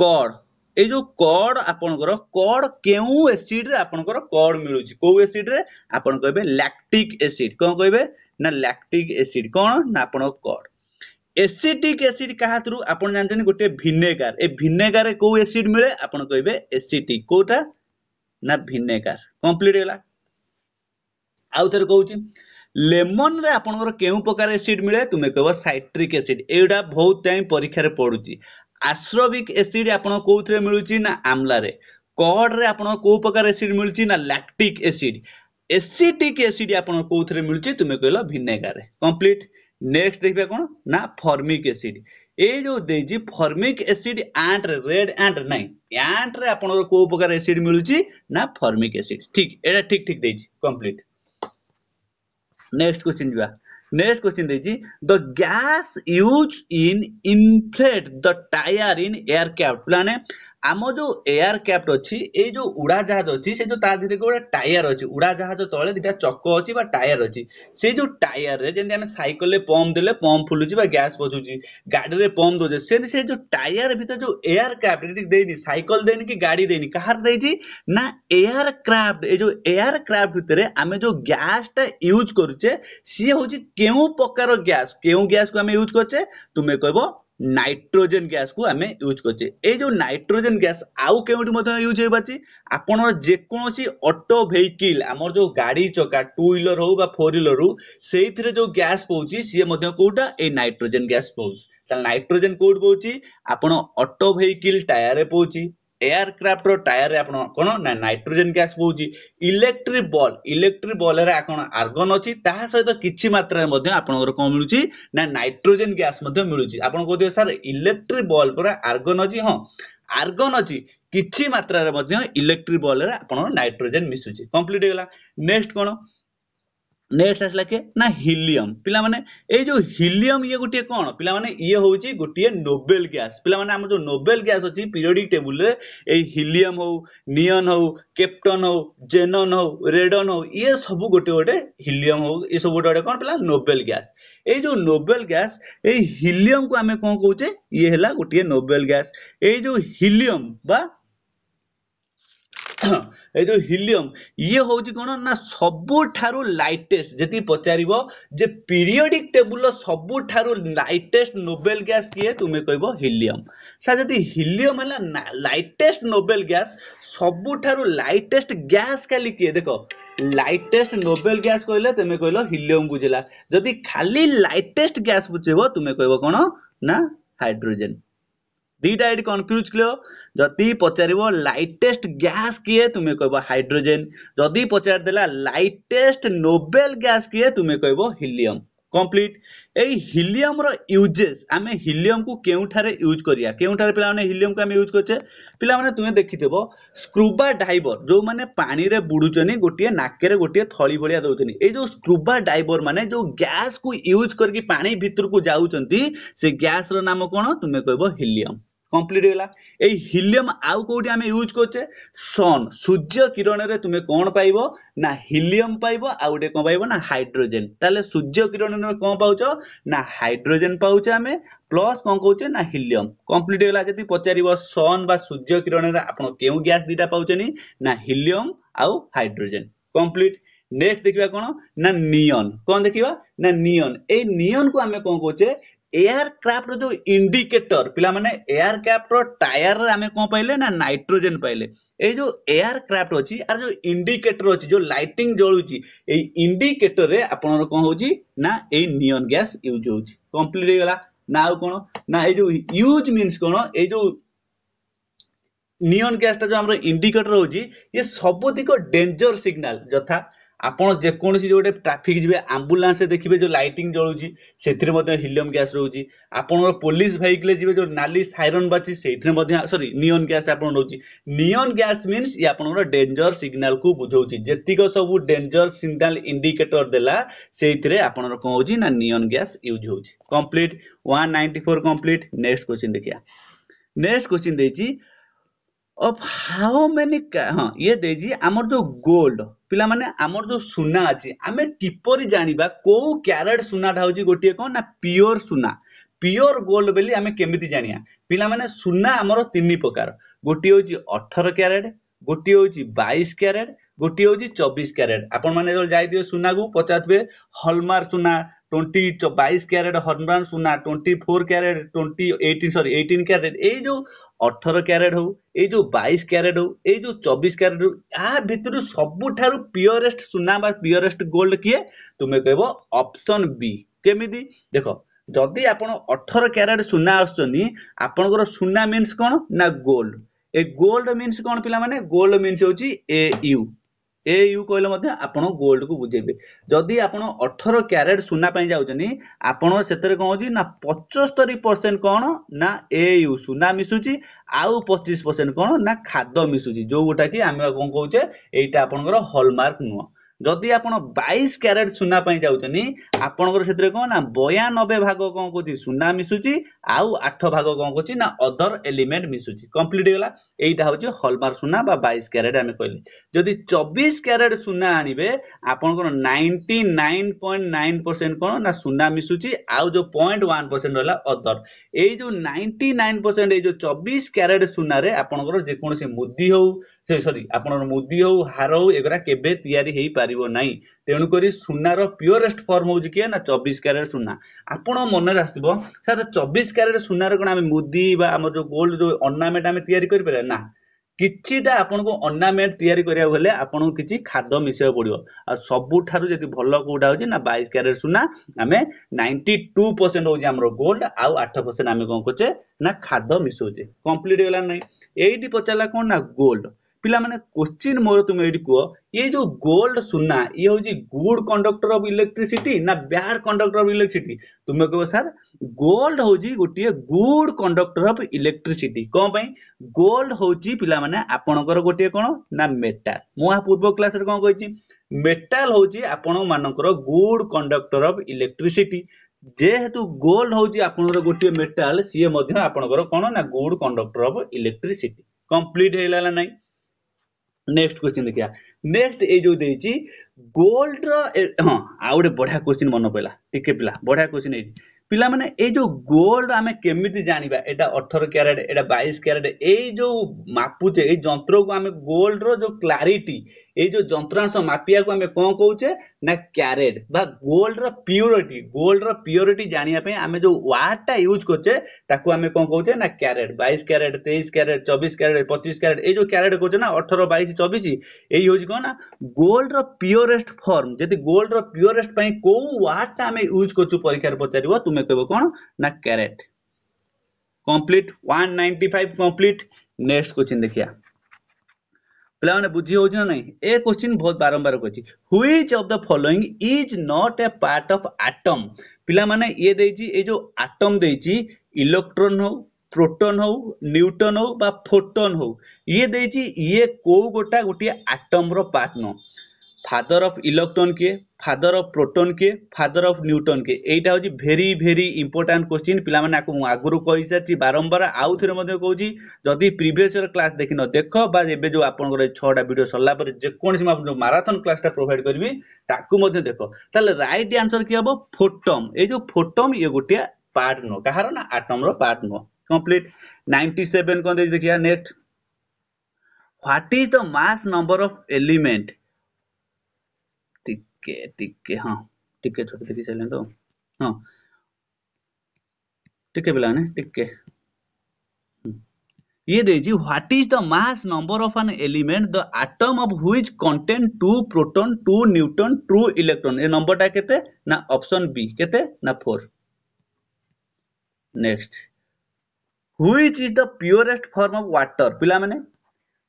କଡ଼ ଏଇ ଯୋଉ କଡ୍ ଆପଣଙ୍କର କଡ୍ କେଉଁ ଏସିଡ୍ରେ ଆପଣଙ୍କର କଡ୍ ମିଳୁଛି କେଉଁ ଏସିଡ୍ରେ ଆପଣ କହିବେ ଲାକ୍ଟିକ୍ ଏସିଡ୍ କ'ଣ କହିବେ ନା ଲାକ୍ଟିକ୍ ଏସିଡ୍ କ'ଣ ନା ଆପଣଙ୍କ କଡ୍ ଏସିଟିକ୍ ଏସିଡ୍ କାହା ଥ୍ରୁ ଆପଣ ଜାଣିଛନ୍ତି ଗୋଟିଏ ଭିନେଗାର ଏ ଭିନେଗାରରେ କେଉଁ ଏସିଡ୍ ମିଳେ ଆପଣ କହିବେ ଏସିଟିକ୍ କୋଉଟା ନା ଭିନେଗାର କମ୍ପ୍ଲିଟ୍ ହେଇଗଲା ଆଉ ଥରେ କହୁଛି ଲେମନରେ ଆପଣଙ୍କର କେଉଁ ପ୍ରକାର ଏସିଡ୍ ମିଳେ ତୁମେ କହିବ ସାଇଟ୍ରିକ୍ ଏସିଡ୍ ଏଇଟା ବହୁତ ଟାଇମ୍ ପରୀକ୍ଷାରେ ପଡ଼ୁଛି ଆଶ୍ରବିକ୍ ଏସିଡ୍ ଆପଣ କେଉଁଥିରେ ମିଳୁଛି ନା ଆମ୍ଲାରେ କଡ଼ରେ ଆପଣ କେଉଁ ପ୍ରକାର ଏସିଡ୍ ମିଳୁଛି ନା ଲାକ୍ଟିକ୍ ଏସିଡ୍ ଏସିଟିକ୍ ଏସିଡ୍ ଆପଣ କେଉଁଥିରେ ମିଳୁଛି ତୁମେ କହିଲ ଭିନେଗାରରେ କମ୍ପ୍ଲିଟ୍ ନେକ୍ସଟ ଦେଖିବା କ'ଣ ନା ଫର୍ମିକ୍ ଏସିଡ୍ ଏଇ ଯେଉଁ ଦେଇଛି ଫର୍ମିକ୍ ଏସିଡ୍ ଆଣ୍ଟରେ ରେଡ୍ ଆଣ୍ଟ ନାହିଁ ଆଣ୍ଟରେ ଆପଣଙ୍କର କେଉଁ ପ୍ରକାର ଏସିଡ୍ ମିଳୁଛି ନା ଫର୍ମିକ୍ ଏସିଡ୍ ଠିକ୍ ଏଇଟା ଠିକ୍ ଠିକ୍ ଦେଇଛି କମ୍ପ୍ଲିଟ୍ ନେକ୍ସଟ କ୍ୱେଶ୍ଚିନ୍ ଯିବା नेक्स्ट क्वेश्चन देखिए the gas use in inflate the tyre in aircraft मैंने ଆମ ଯୋଉ ଏୟାର କ୍ୟାପ୍ଟ ଅଛି ଏଇ ଯୋଉ ଉଡ଼ାଜାହାଜ ଅଛି ସେ ଯୋଉ ତା ଦେହରେ ଗୋଟେ ଟାୟାର ଅଛି ଉଡ଼ାଜାହାଜ ତଳେ ଦୁଇଟା ଚକ ଅଛି ବା ଟାୟାର ଅଛି ସେଇ ଯୋଉ ଟାୟାରରେ ଯେମିତି ଆମେ ସାଇକେଲରେ ପମ୍ପ ଦେଲେ ପମ୍ପ ଫୁଲୁଛି ବା ଗ୍ୟାସ୍ ପଚୁଛି ଗାଡ଼ିରେ ପମ୍ପ ଦଉଛେ ସେମିତି ସେ ଯୋଉ ଟାୟାର ଭିତରେ ଯୋଉ ଏୟାର କ୍ରାଫ୍ଟ ଦେଇନି ସାଇକେଲ ଦେଇନି କି ଗାଡ଼ି ଦେଇନି କାହାର ଦେଇଛି ନା ଏୟାର କ୍ରାଫ୍ଟ ଏ ଯୋଉ ଏୟାର କ୍ରାଫ୍ଟ ଭିତରେ ଆମେ ଯୋଉ ଗ୍ୟାସ୍ଟା ୟୁଜ୍ କରୁଛେ ସିଏ ହେଉଛି କେଉଁ ପ୍ରକାର ଗ୍ୟାସ୍ କେଉଁ ଗ୍ୟାସ୍କୁ ଆମେ ୟୁଜ୍ କରୁଛେ ତୁମେ କହିବ ନାଇଟ୍ରୋଜେନ୍ ଗ୍ୟାସ୍କୁ ଆମେ ୟୁଜ୍ କରୁଛେ ଏଇ ଯେଉଁ ନାଇଟ୍ରୋଜେନ୍ ଗ୍ୟାସ୍ ଆଉ କେଉଁଠି ମଧ୍ୟ ୟୁଜ୍ ହୋଇପାରୁଛି ଆପଣଙ୍କର ଯେକୌଣସି ଅଟୋ ଭେହିକିଲ୍ ଆମର ଯେଉଁ ଗାଡ଼ି ଚକା ଟୁ ହ୍ୱିଲର୍ ହଉ ବା ଫୋର୍ ହ୍ୱିଲର୍ ହଉ ସେଇଥିରେ ଯେଉଁ ଗ୍ୟାସ୍ ପଉଛି ସିଏ ମଧ୍ୟ କେଉଁଟା ଏଇ ନାଇଟ୍ରୋଜେନ୍ ଗ୍ୟାସ୍ ପଉଛି ତାହେଲେ ନାଇଟ୍ରୋଜେନ୍ କେଉଁଠି ପଉଛି ଆପଣ ଅଟୋ ଭେହିକିଲ୍ ଟାୟାର୍ରେ ପଉଛି ଏୟାରକ୍ରାଫ୍ଟର ଟାୟାରରେ ଆପଣ କ'ଣ ନା ନାଇଟ୍ରୋଜେନ୍ ଗ୍ୟାସ୍ ବହୁଛି ଇଲେକ୍ଟ୍ରିକ୍ ବଲ୍ ଇଲେକ୍ଟ୍ରିକ୍ ବଲ୍ରେ ଆପଣ ଆର୍ଗନ୍ ଅଛି ତାହା ସହିତ କିଛି ମାତ୍ରାରେ ମଧ୍ୟ ଆପଣଙ୍କର କ'ଣ ମିଳୁଛି ନା ନାଇଟ୍ରୋଜେନ୍ ଗ୍ୟାସ୍ ମଧ୍ୟ ମିଳୁଛି ଆପଣ କହୁଥିବେ ସାର୍ ଇଲେକ୍ଟ୍ରିକ୍ ବଲ୍ ପୁରା ଆର୍ଗନ୍ ଅଛି ହଁ ଆର୍ଗନ୍ ଅଛି କିଛି ମାତ୍ରାରେ ମଧ୍ୟ ଇଲେକ୍ଟ୍ରିକ୍ ବଲ୍ରେ ଆପଣଙ୍କର ନାଇଟ୍ରୋଜେନ୍ ମିଶୁଛି କମ୍ପ୍ଲିଟ୍ ହେଇଗଲା ନେକ୍ସଟ କ'ଣ ନେକ୍ସଟ ଆସିଲା କିଏ ନା ହିଲିୟମ ପିଲାମାନେ ଏଇ ଯୋଉ ହିଲିୟମ ଇଏ ଗୋଟିଏ କ'ଣ ପିଲାମାନେ ଇଏ ହେଉଛି ଗୋଟିଏ ନୋବେଲ ଗ୍ୟାସ୍ ପିଲାମାନେ ଆମର ଯୋଉ ନୋବେଲ ଗ୍ୟାସ୍ ଅଛି ପିରିୟଡିକ ଟେବୁଲରେ ଏଇ ହିଲିୟମ ହଉ ନିଅନ ହଉ କେପ୍ଟନ ହଉ ଜେନନ ହଉ ରେଡନ ହଉ ଇଏ ସବୁ ଗୋଟେ ଗୋଟେ ହିଲିୟମ ହଉ ଏ ସବୁ ଗୋଟେ ଗୋଟେ କ'ଣ ପିଲା ନୋବେଲ ଗ୍ୟାସ୍ ଏଇ ଯୋଉ ନୋବେଲ ଗ୍ୟାସ୍ ଏଇ ହିଲିୟମକୁ ଆମେ କ'ଣ କହୁଛେ ଇଏ ହେଲା ଗୋଟିଏ ନୋବେଲ ଗ୍ୟାସ୍ ଏଇ ଯୋଉ ହିଲିୟମ ବା ଏ ଯେଉଁ ହିଲିୟମ୍ ଇଏ ହେଉଛି କ'ଣ ନା ସବୁଠାରୁ ଲାଇଟେଷ୍ଟ ଯେତିକି ପଚାରିବ ଯେ ପିରିୟଡ଼ିକ୍ ଟେବୁଲ୍ର ସବୁଠାରୁ ଲାଇଟେଷ୍ଟ ନୋବେଲ୍ ଗ୍ୟାସ୍ କିଏ ତୁମେ କହିବ ହିଲିୟମ୍ ସାର୍ ଯଦି ହିଲିୟମ୍ ହେଲା ଲାଇଟେଷ୍ଟ ନୋବେଲ୍ ଗ୍ୟାସ୍ ସବୁଠାରୁ ଲାଇଟେଷ୍ଟ ଗ୍ୟାସ୍ ଖାଲି କିଏ ଦେଖ ଲାଇଟେଷ୍ଟ ନୋବେଲ୍ ଗ୍ୟାସ୍ କହିଲେ ତୁମେ କହିଲ ହିଲିୟମ୍ ବୁଝିଲା ଯଦି ଖାଲି ଲାଇଟେଷ୍ଟ ଗ୍ୟାସ୍ ବୁଝେଇବ ତୁମେ କହିବ କ'ଣ ନା ହାଇଡ୍ରୋଜେନ୍ দুইটা এটি কনফ্যুজ ক্লিও যদি পচারিব লাইটেস্ট গ্যাস কিয়ে তুমি কইব হাইড্রোজেন যদি পচার দেলা লাইটেস্ট নোবেল গ্যাস কিয়ে তুমি কইব হিলিয়ম কমপ্লিট এই হিলিয়মর ইউজেস আমি হিলিয়মকু কেউঠারে ইউজ করিয়া কেউঠারে পিলামানে হিলিয়মকু আমি ইউজ করছে পিলামানে তুমি দেখিথিব স্ক্রুবা ডাইভর ଯେଉଁମାନେ ପାଣିରେ ବୁଡ଼ୁଛନ୍ତି ଗୋଟିଏ ନାକରେ ଗୋଟିଏ ଥଳି ଭଳିଆ ଦେଉଛନ୍ତି ଏଇ ଯେଉଁ ସ୍କ୍ରୁବା ଡାଇଭର ମାନେ ଯେଉଁ ଗ୍ୟାସକୁ ୟୁଜ୍ କରିକି ପାଣି ଭିତରକୁ ଯାଉଛନ୍ତି ସେ ଗ୍ୟାସର ନାମ କ'ଣ ତୁମେ କହିବ ହିଲିୟମ কমপ্লিট হয়ে এই হিলিয়ম আউ কোটি আমি ইউজ করছে সন সূর্য কিরণের তুমি কোণ পাইব না হিলিয়ম পাইব আউ গোটে কোণ পাইব না হাইড্রোজেন তাহলে সূর্য কিরণের কোণ পাউছ না হাইড্রোজেন পাউছ আমি প্লস কোণ কৌছে না হিলিয়ম কমপ্লিট হয়ে যদি পচারিব সন বা সূর্য কিরণের আপনার কেউ গ্যাস দুইটা পাচ্ছেন না হিলিয়ম আউ হাইড্রোজেন কমপ্লিট নেক্সট দেখিবা কোন না নিয়ন কোন দেখিবা না নিয়ন এই নিয়ন কো আমি কোন কোচে एयरक्राफ्ट जो इंडिकेटर पे एयरक्राफ्ट टायर आम कौन पाइले ना नाइट्रोजेन पाइले ये जो एयरक्राफ्ट अच्छी यार जो इंडिकेटर अच्छी जो लाइटिंग जलुची इंडिकेटर रे आपन कौन हो ना ये नियन गैस यूज हो हो गला ना आउ कौन ना ये जो यूज मीन्स कौन ये जो नियन गैसटा जो आम इंडिकेटर हो सब डेंजर सिग्नाल जथा ଆପଣ ଯେକୌଣସି ଯେଉଁ ଗୋଟେ ଟ୍ରାଫିକ୍ ଯିବେ ଆମ୍ବୁଲାନ୍ସରେ ଦେଖିବେ ଯେଉଁ ଲାଇଟିଂ ଜଳୁଛି ସେଥିରେ ମଧ୍ୟ ହିଲିୟମ୍ ଗ୍ୟାସ୍ ରହୁଛି ଆପଣଙ୍କର ପୋଲିସ୍ ଭାଇକିଲେ ଯିବେ ଯେଉଁ ନାଲି ସାଇରନ୍ ବାଛି ସେଇଥିରେ ମଧ୍ୟ ସରି ନିଅନ୍ ଗ୍ୟାସ୍ ଆପଣ ରହୁଛି ନିଅନ୍ ଗ୍ୟାସ୍ ମିନ୍ସ ଇଏ ଆପଣଙ୍କର ଡେଞ୍ଜର ସିଗ୍ନାଲ୍କୁ ବୁଝାଉଛି ଯେତିକ ସବୁ ଡେଞ୍ଜର ସିଗ୍ନାଲ୍ ଇଣ୍ଡିକେଟର ଦେଲା ସେଇଥିରେ ଆପଣଙ୍କର କ'ଣ ହେଉଛି ନା ନିଅନ୍ ଗ୍ୟାସ୍ ୟୁଜ୍ ହେଉଛି complete one ninety four complete next question ଦେଖିବା ନେକ୍ସଟ୍ କୋଶ୍ଚିନ୍ ଦେଇଛି ଅଫ୍ ହାଉ ମେନି ହଁ ଇଏ ଦେଇଛି ଆମର ଯେଉଁ ଗୋଲ୍ଡ ପିଲାମାନେ ଆମର ଯେଉଁ ସୁନା ଅଛି ଆମେ କିପରି ଜାଣିବା କେଉଁ କ୍ୟାରେଟ୍ ସୁନାଟା ହେଉଛି ଗୋଟିଏ କ'ଣ ନା ପିଓର ସୁନା ପିଓର ଗୋଲ୍ଡ ବୋଲି ଆମେ କେମିତି ଜାଣିବା ପିଲାମାନେ ସୁନା ଆମର ତିନି ପ୍ରକାର ଗୋଟିଏ ହେଉଛି ଅଠର କ୍ୟାରେଟ୍ ଗୋଟିଏ ହେଉଛି ବାଇଶ କ୍ୟାରେଟ୍ ଗୋଟିଏ ହେଉଛି ଚବିଶ କ୍ୟାରେଟ୍ ଆପଣମାନେ ଯେତେବେଳେ ଯାଇଥିବେ ସୁନାକୁ ପଚାରୁଥିବେ ହଲମାର୍କ ସୁନା ଟ୍ୱେଣ୍ଟି ବାଇଶ କ୍ୟାରେଟ୍ ହଲମାର୍କ ସୁନା twenty four carat twenty eighteen sorry eighteen carat ଏଇ ଯେଉଁ ଅଠର କ୍ୟାରେଟ୍ ହଉ ଏଇ ଯେଉଁ ବାଇଶ କ୍ୟାରେଟ୍ ହଉ ଏଇ ଯେଉଁ ଚବିଶ କ୍ୟାରେଟ୍ ହଉ ଆ ଭିତରୁ ସବୁଠାରୁ ପିଓରେଷ୍ଟ ସୁନା ବା ପିଓରେଷ୍ଟ ଗୋଲ୍ଡ କିଏ ତୁମେ କହିବ ଅପସନ୍ ବି କେମିତି ଦେଖ ଯଦି ଆପଣ ଅଠର କ୍ୟାରେଟ୍ ସୁନା ଆସୁଛନ୍ତି ଆପଣଙ୍କର ସୁନା ମିନ୍ସ କ'ଣ ନା ଗୋଲ୍ଡ ए गोल्ड मीन्स कौन पे गोल्ड मीन्स हूँ ए यू ए यू କହିଲେ ମଧ୍ୟ ଆପଣ ଗୋଲ୍ଡକୁ ବୁଝେଇବେ ଯଦି ଆପଣ ଅଠର କ୍ୟାରେଟ୍ ସୁନା ପାଇଁ ଯାଉଛନ୍ତି ଆପଣ ସେଥିରେ କ'ଣ ହେଉଛି ନା ପଞ୍ଚସ୍ତରୀ ପରସେଣ୍ଟ କ'ଣ ନା ଏ ୟୁ ସୁନା ମିଶୁଛି ଆଉ ପଚିଶ ପରସେଣ୍ଟ କ'ଣ ନା ଖାଦ ମିଶୁଛି ଯେଉଁଟାକି ଆମେ କ'ଣ କହୁଛେ ଏଇଟା ଆପଣଙ୍କର ହଲମାର୍କ ନୁହଁ ଯଦି ଆପଣ ବାଇଶ କ୍ୟାରେଟ୍ ସୁନା ପାଇଁ ଯାଉଛନ୍ତି ଆପଣଙ୍କର ସେଥିରେ କ'ଣ ନା ବୟାନବେ ଭାଗ କ'ଣ କହୁଛି ସୁନା ମିଶୁଛି ଆଉ ଆଠ ଭାଗ କ'ଣ କହୁଛି ନା ଅଦର ଏଲିମେଣ୍ଟ ମିଶୁଛି କମ୍ପ୍ଲିଟ୍ ହେଇଗଲା ଏଇଟା ହେଉଛି ହଲମାର୍କ ସୁନା ବା ବାଇଶ କ୍ୟାରେଟ୍ ଆମେ କହିଲେ ଯଦି ଚବିଶ କ୍ୟାରେଟ୍ ସୁନା ଆଣିବେ ଆପଣଙ୍କର ninety nine point nine percent କ'ଣ ନା ସୁନା ମିଶୁଛି ଆଉ ଯେଉଁ ପଏଣ୍ଟ ୱାନ୍ ପରସେଣ୍ଟ ରହିଲା ଅଦର ଏଇ ଯେଉଁ ନାଇଣ୍ଟି ନାଇନ୍ ପରସେଣ୍ଟ ଏଇ ଯେଉଁ ଚବିଶ କ୍ୟାରେଟ୍ ସୁନାରେ ଆପଣଙ୍କର ଯେକୌଣସି ମୁଦି ହଉ ସରି ଆପଣଙ୍କର ମୁଦି ହେଉ ହାର ହେଉ ଏଗୁଡ଼ା କେବେ ତିଆରି ହେଇପାରେ ପାରିବ ନାହିଁ ତେଣୁକରି ସୁନାର ପିଓରେଷ୍ଟ ଫର୍ମ ହେଉଛି କିଏ ନା ଚବିଶ କ୍ୟାରେଟ୍ ସୁନା ଆପଣ ମନରେ ଆସିଥିବ ସାର୍ ଚବିଶ କ୍ୟାରେଟ୍ ସୁନାର କ'ଣ ଆମେ ମୁଦି ବା ଆମର ଯେଉଁ ଗୋଲ୍ଡ ଯେଉଁ ଅର୍ଣ୍ଣାମେଣ୍ଟ ଆମେ ତିଆରି କରିପାରିବା ନା କିଛିଟା ଆପଣଙ୍କୁ ଅର୍ଣ୍ଣାମେଣ୍ଟ ତିଆରି କରିବାକୁ ହେଲେ ଆପଣଙ୍କୁ କିଛି ଖାଦ ମିଶାଇବାକୁ ପଡ଼ିବ ଆଉ ସବୁଠାରୁ ଯଦି ଭଲ କେଉଁଟା ହେଉଛି ନା ବାଇଶ କ୍ୟାରେଟ୍ ସୁନା ଆମେ ନାଇଣ୍ଟି ଟୁ ପରସେଣ୍ଟ ହେଉଛି ଆମର ଗୋଲ୍ଡ ଆଉ ଆଠ ପରସେଣ୍ଟ ଆମେ କ'ଣ କରୁଛେ ନା ଖାଦ ମିଶାଉଛେ କମ୍ପ୍ଲିଟ୍ ହେଇଗଲା ନାହିଁ ଏଇଠି ପଚାରିଲା କ'ଣ ନା ଗୋଲ୍ଡ पे क्वेश्चन मोर ତୁମେ ଏଇଠି କୁହ ये जो गोल्ड सुना ये हूँ गुड कंडक्टर अफ इलेक्ट्रिसीटी ना ब्याड कंडक्टर अफ इलेक्ट्रिसीटी तुम्हें कह सार गोल्ड हूँ गोटे गुड कंडक्टर अफ इलेक्ट्रिसीटी कौन गोल्ड हूँ पिला आपणकर गोटे कौन ना मेटाल मु पूर्व क्लास कौन कही मेटाल हूँ आपण मानकर गुड कंडक्टर अफ इलेक्ट्रिसीटी ଯେହେତୁ गोल्ड हूँ ଆପଣଙ୍କର ଗୋଟିଏ ମେଟାଲ ସିଏ ମଧ୍ୟ ଆପଣଙ୍କର କ'ଣ ନା good conductor of electricity complete ହେଇଗଲା ନା ନେକ୍ସଟ କ୍ୱେଶ୍ଚିନ୍ ଦେଖିବା ନେକ୍ସଟ ଏଇ ଯେଉଁ ଦେଇଛି ଗୋଲ୍ଡର ହଁ ଆଉ ଗୋଟେ ବଢ଼ିଆ କ୍ୱେଶ୍ଚିନ୍ ମନେ ପଡ଼ିଲା ଟିକେ ପିଲା ବଢ଼ିଆ କ୍ୱେଶ୍ଚିନ୍ ଏଇଠି ପିଲାମାନେ ଏଇ ଯେଉଁ ଗୋଲ୍ଡ ଆମେ କେମିତି ଜାଣିବା ଏଇଟା ଅଠର କ୍ୟାରେଟ୍ ଏଇଟା ବାଇଶ କ୍ୟାରେଟ୍ ଏଇ ଯେଉଁ ମାପୁଛେ ଏଇ ଯନ୍ତ୍ରକୁ ଆମେ ଗୋଲ୍ଡର ଯେଉଁ କ୍ଲାରିଟି ଏଇ ଯୋଉ ଯନ୍ତ୍ରାଂଶ ମାପିବାକୁ ଆମେ କ'ଣ କହୁଛେ ନା କ୍ୟାରେଟ୍ ବା ଗୋଲ୍ଡର ପିଓରିଟି ଗୋଲ୍ଡର ପିଓରିଟି ଜାଣିବା ପାଇଁ ଆମେ ଯୋଉ ୱାର୍ଡଟା ୟୁଜ୍ କରୁଛେ ତାକୁ ଆମେ କ'ଣ କହୁଛେ ନା କ୍ୟାରେଟ୍ ବାଇଶ କ୍ୟାରେଟ୍ ତେଇଶ କ୍ୟାରେଟ୍ ଚବିଶ କ୍ୟାରେଟ୍ ପଚିଶ କ୍ୟାରେଟ୍ ଏଇ ଯୋଉ କ୍ୟାରେଟ୍ କହୁଛେ ନା ଅଠର ବାଇଶ ଚବିଶ ଏଇ ହେଉଛି କ'ଣ ନା ଗୋଲ୍ଡର ପିଓରେଷ୍ଟ ଫର୍ମ ଯଦି ଗୋଲ୍ଡର ପିଓରେଷ୍ଟ ପାଇଁ କୋଉ ୱାର୍ଡଟା ଆମେ ୟୁଜ୍ କରୁଛୁ ପରୀକ୍ଷାରେ ପଚାରିବ ତୁମେ କହିବ କ'ଣ ନା carat complete one ninety five complete next question ଦେଖିବା ପିଲାମାନେ ବୁଝି ହେଉଛି ନା ନାହିଁ ଏ କୋଶ୍ଚିନ୍ ବହୁତ ବାରମ୍ବାର କହିଛି which of the following is not a part of atom ପିଲାମାନେ ଇଏ ଦେଇଛି ଏ ଯେଉଁ ଆଟମ୍ ଦେଇଛି ଇଲେକ୍ଟ୍ରୋନ୍ ହଉ ପ୍ରୋଟନ୍ ହଉ ନ୍ୟୁଟନ୍ ହଉ ବା ଫୋଟନ୍ ହଉ ଇଏ ଦେଇଛି ଇଏ କେଉଁ ଗୋଟା ଗୋଟିଏ ଆଟମ୍ର ପାର୍ଟ ନୁହଁ ফাদর অফ ইলেকট্রন কিয়ে ফাদর অফ প্রোটন কিয়ে ফাদর অফ ନ୍ୟୁଟନ୍ କିଏ ଏଇଟା ହେଉଛି ଭେରି ଭେରି ଇମ୍ପୋର୍ଟାଣ୍ଟ କ୍ୱେଶ୍ଚିନ୍ ପିଲାମାନେ ଆକୁ ମୁଁ ଆଗରୁ କହିସାରିଛି ବାରମ୍ବାର ଆଉ ଥରେ ମଧ୍ୟ କହୁଛି ଯଦି ପ୍ରିଭିୟସ୍ ଇୟର୍ କ୍ଲାସ୍ ଦେଖି ନ ଦେଖ ବା ଏବେ ଯେଉଁ ଆପଣଙ୍କର ଛଅଟା ଭିଡ଼ିଓ ସରିଲା ପରେ ଯେକୌଣସି ମୁଁ ଯେଉଁ ମାରାଥନ୍ କ୍ଲାସ୍ଟା ପ୍ରୋଭାଇଡ଼ କରିବି ତାକୁ ମଧ୍ୟ ଦେଖ ତାହେଲେ ରାଇଟ୍ ଆନ୍ସର୍ କିଏ ହେବ ଫୋଟମ୍ ଏଇ ଯେଉଁ ଫୋଟମ୍ ଇଏ ଗୋଟିଏ ପାର୍ଟ ନୁହଁ କାହାର ନା ଆଟମ୍ର ପାର୍ଟ ନୁହଁ କମ୍ପ୍ଲିଟ୍ ନାଇଣ୍ଟି ସେଭେନ୍ କ'ଣ ଦେଇଛି ଦେଖିବା next what is the mass number of element टिक्के टिक्के हाँ टिक्के छोटे टिक्के चलें तो हाँ टिक्के पिलाने टिक्के ये देजी what is the mass number of an element the atom of which contain two proton two neutron two electron ए नंबरटा केते ना ऑप्शन बी केते ना 4 next which is the purest form of water पिला माने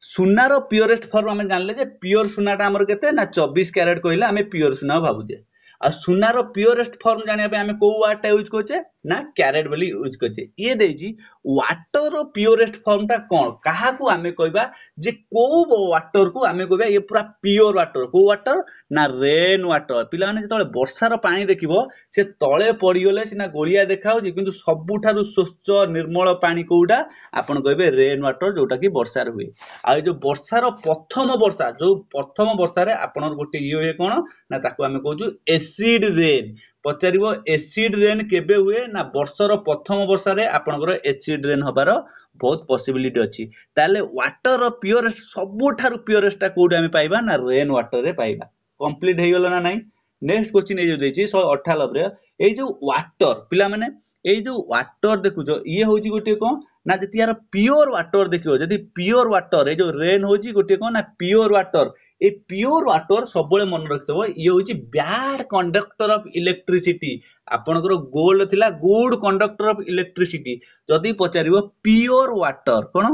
ସୁନାର ପିଓରେଷ୍ଟ ଫର୍ମ ଆମେ ଜାଣିଲେ ଯେ ପିଓର ସୁନାଟା ଆମର କେତେ ନା ଚବିଶ କ୍ୟାରେଟ୍ କହିଲେ ଆମେ ପିଓର ସୁନା ଭାବୁଛେ ଆଉ ସୁନାର ପିଓରେଷ୍ଟ ଫର୍ମ ଜାଣିବା ପାଇଁ ଆମେ କୋଉ ୱାର୍ଡଟା ୟୁଜ୍ କରୁଛେ ନା କ୍ୟାରେଟ୍ ବୋଲି ୟୁଜ୍ କରୁଛେ ଇଏ ଦେଇଛି ୱାଟରର ପିଓରେଷ୍ଟ ଫର୍ମଟା କ'ଣ କାହାକୁ ଆମେ କହିବା ଯେ କୋଉ ୱାଟରକୁ ଆମେ କହିବା ଇଏ ପୁରା ପିଓର ୱାଟର କୋଉ ୱାଟର ନା ରେନ୍ ୱାଟର ପିଲାମାନେ ଯେତେବେଳେ ବର୍ଷାର ପାଣି ଦେଖିବ ସେ ତଳେ ପଡ଼ିଗଲେ ସିନା ଗୋଳିଆ ଦେଖାଯାଉଛି କିନ୍ତୁ ସବୁଠାରୁ ସ୍ୱଚ୍ଛ ନିର୍ମଳ ପାଣି କୋଉଟା ଆପଣ କହିବେ ରେନ୍ ୱାଟର ଯୋଉଟାକି ବର୍ଷାରେ ହୁଏ ଆଉ ଏ ଯୋଉ ବର୍ଷାର ପ୍ରଥମ ବର୍ଷା ଯୋଉ ପ୍ରଥମ ବର୍ଷାରେ ଆପଣଙ୍କର ଗୋଟେ ଇଏ ହୁଏ କ'ଣ ନା ତାକୁ ଆମେ କହୁଛୁ ଏସ୍ ଏସିଡ୍ ରେନ୍ ପଚାରିବ ଏସିଡ୍ ରେନ୍ କେବେ ହୁଏ ନା ବର୍ଷର ପ୍ରଥମ ବର୍ଷାରେ ଆପଣଙ୍କର ଏସିଡ୍ ରେନ୍ ହେବାର ବହୁତ ପସିବିଲିଟି ଅଛି ତାହେଲେ ୱାଟର ପିଓରେଷ୍ଟ ସବୁଠାରୁ ପିଓରେଷ୍ଟଟା କେଉଁଠି ଆମେ ପାଇବା ନା ରେନ୍ ୱାଟରରେ ପାଇବା କମ୍ପ୍ଲିଟ୍ ହେଇଗଲା ନା ନାହିଁ ନେକ୍ସଟ କ୍ୱେଶ୍ଚିନ୍ ଏଇ ଯେଉଁ ଦେଇଛି ଶହେ ଅଠାନବେରେ ଏଇ ଯେଉଁ ୱାଟର ପିଲାମାନେ ଏଇ ଯେଉଁ ୱାଟର ଦେଖୁଛ ଇଏ ହେଉଛି ଗୋଟିଏ କ'ଣ ନା ଯଦି ୟାର ପିଓର ୱାଟର ଦେଖିବ ଯଦି ପିଓର ୱାଟର ଏଇ ଯେଉଁ ରେନ୍ ହେଉଛି ଗୋଟିଏ କ'ଣ ନା ପିଓର ୱାଟର ଏଇ ପିଓର ୱାଟର ସବୁବେଳେ ମନେ ରଖିଥିବ ଇଏ ହେଉଛି ବ୍ୟାଡ୍ କଣ୍ଡକ୍ଟର ଅଫ୍ ଇଲେକ୍ଟ୍ରିସିଟି ଆପଣଙ୍କର ଗୋଲ୍ଡ ଥିଲା ଗୁଡ୍ କଣ୍ଡକ୍ଟର ଅଫ୍ ଇଲେକ୍ଟ୍ରିସିଟି ଯଦି ପଚାରିବ ପିଓର ୱାଟର କ'ଣ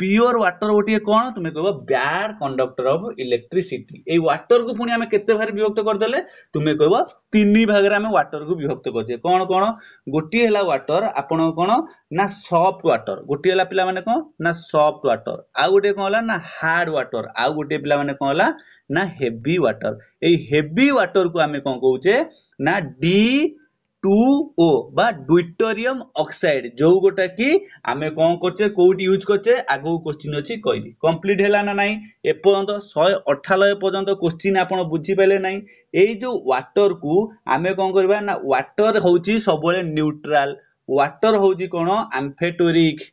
পিওর ୱାଟର ଗୋଟିଏ କ'ଣ ତୁମେ କହିବ ବ୍ୟାଡ୍ କଣ୍ଡକ୍ଟର ଅଫ୍ ଇଲେକ୍ଟ୍ରିସିଟି ଏଇ ୱାଟରକୁ ପୁଣି ଆମେ କେତେ ଭାଗରେ ବିଭକ୍ତ କରିଦେଲେ ତୁମେ କହିବ ତିନି ଭାଗରେ ଆମେ ୱାଟରକୁ ବିଭକ୍ତ କରିଛେ କ'ଣ କ'ଣ ଗୋଟିଏ ହେଲା ୱାଟର ଆପଣ କ'ଣ ନା ସଫ୍ଟ ୱାଟର ଗୋଟିଏ ହେଲା ପିଲାମାନେ କ'ଣ ନା ସଫ୍ଟ ୱାଟର ଆଉ ଗୋଟିଏ କ'ଣ ହେଲା ନା ହାର୍ଡ ୱାଟର ଆଉ ଗୋଟିଏ ପିଲାମାନେ କ'ଣ ହେଲା ନା ହେଭି ୱାଟର ଏଇ ହେଭି ୱାଟରକୁ ଆମେ କ'ଣ କହୁଛେ ନା ଡି টু ও বা ଡ୍ୟୁଟୋରିୟମ ଅକ୍ସାଇଡ୍ ଯୋଉ ଗୋଟାକି ଆମେ କ'ଣ କରୁଛେ କୋଉଠି ୟୁଜ୍ କରୁଛେ ଆଗକୁ କୋଶ୍ଚିନ୍ ଅଛି କହିବି କମ୍ପ୍ଲିଟ୍ ହେଲା ନା ନାହିଁ ଏପର୍ଯ୍ୟନ୍ତ ଶହେ ଅଠାନବେ ପର୍ଯ୍ୟନ୍ତ କୋଶ୍ଚିନ୍ ଆପଣ ବୁଝିପାରିଲେ ନାହିଁ ଏଇ ଯୋଉ ୱାଟରକୁ ଆମେ କ'ଣ କରିବା ନା ୱାଟର ହେଉଛି ସବୁବେଳେ ନ୍ୟୁଟ୍ରାଲ୍ ୱାଟର ହେଉଛି କ'ଣ ଆମ୍ଫେଟୋରିକ୍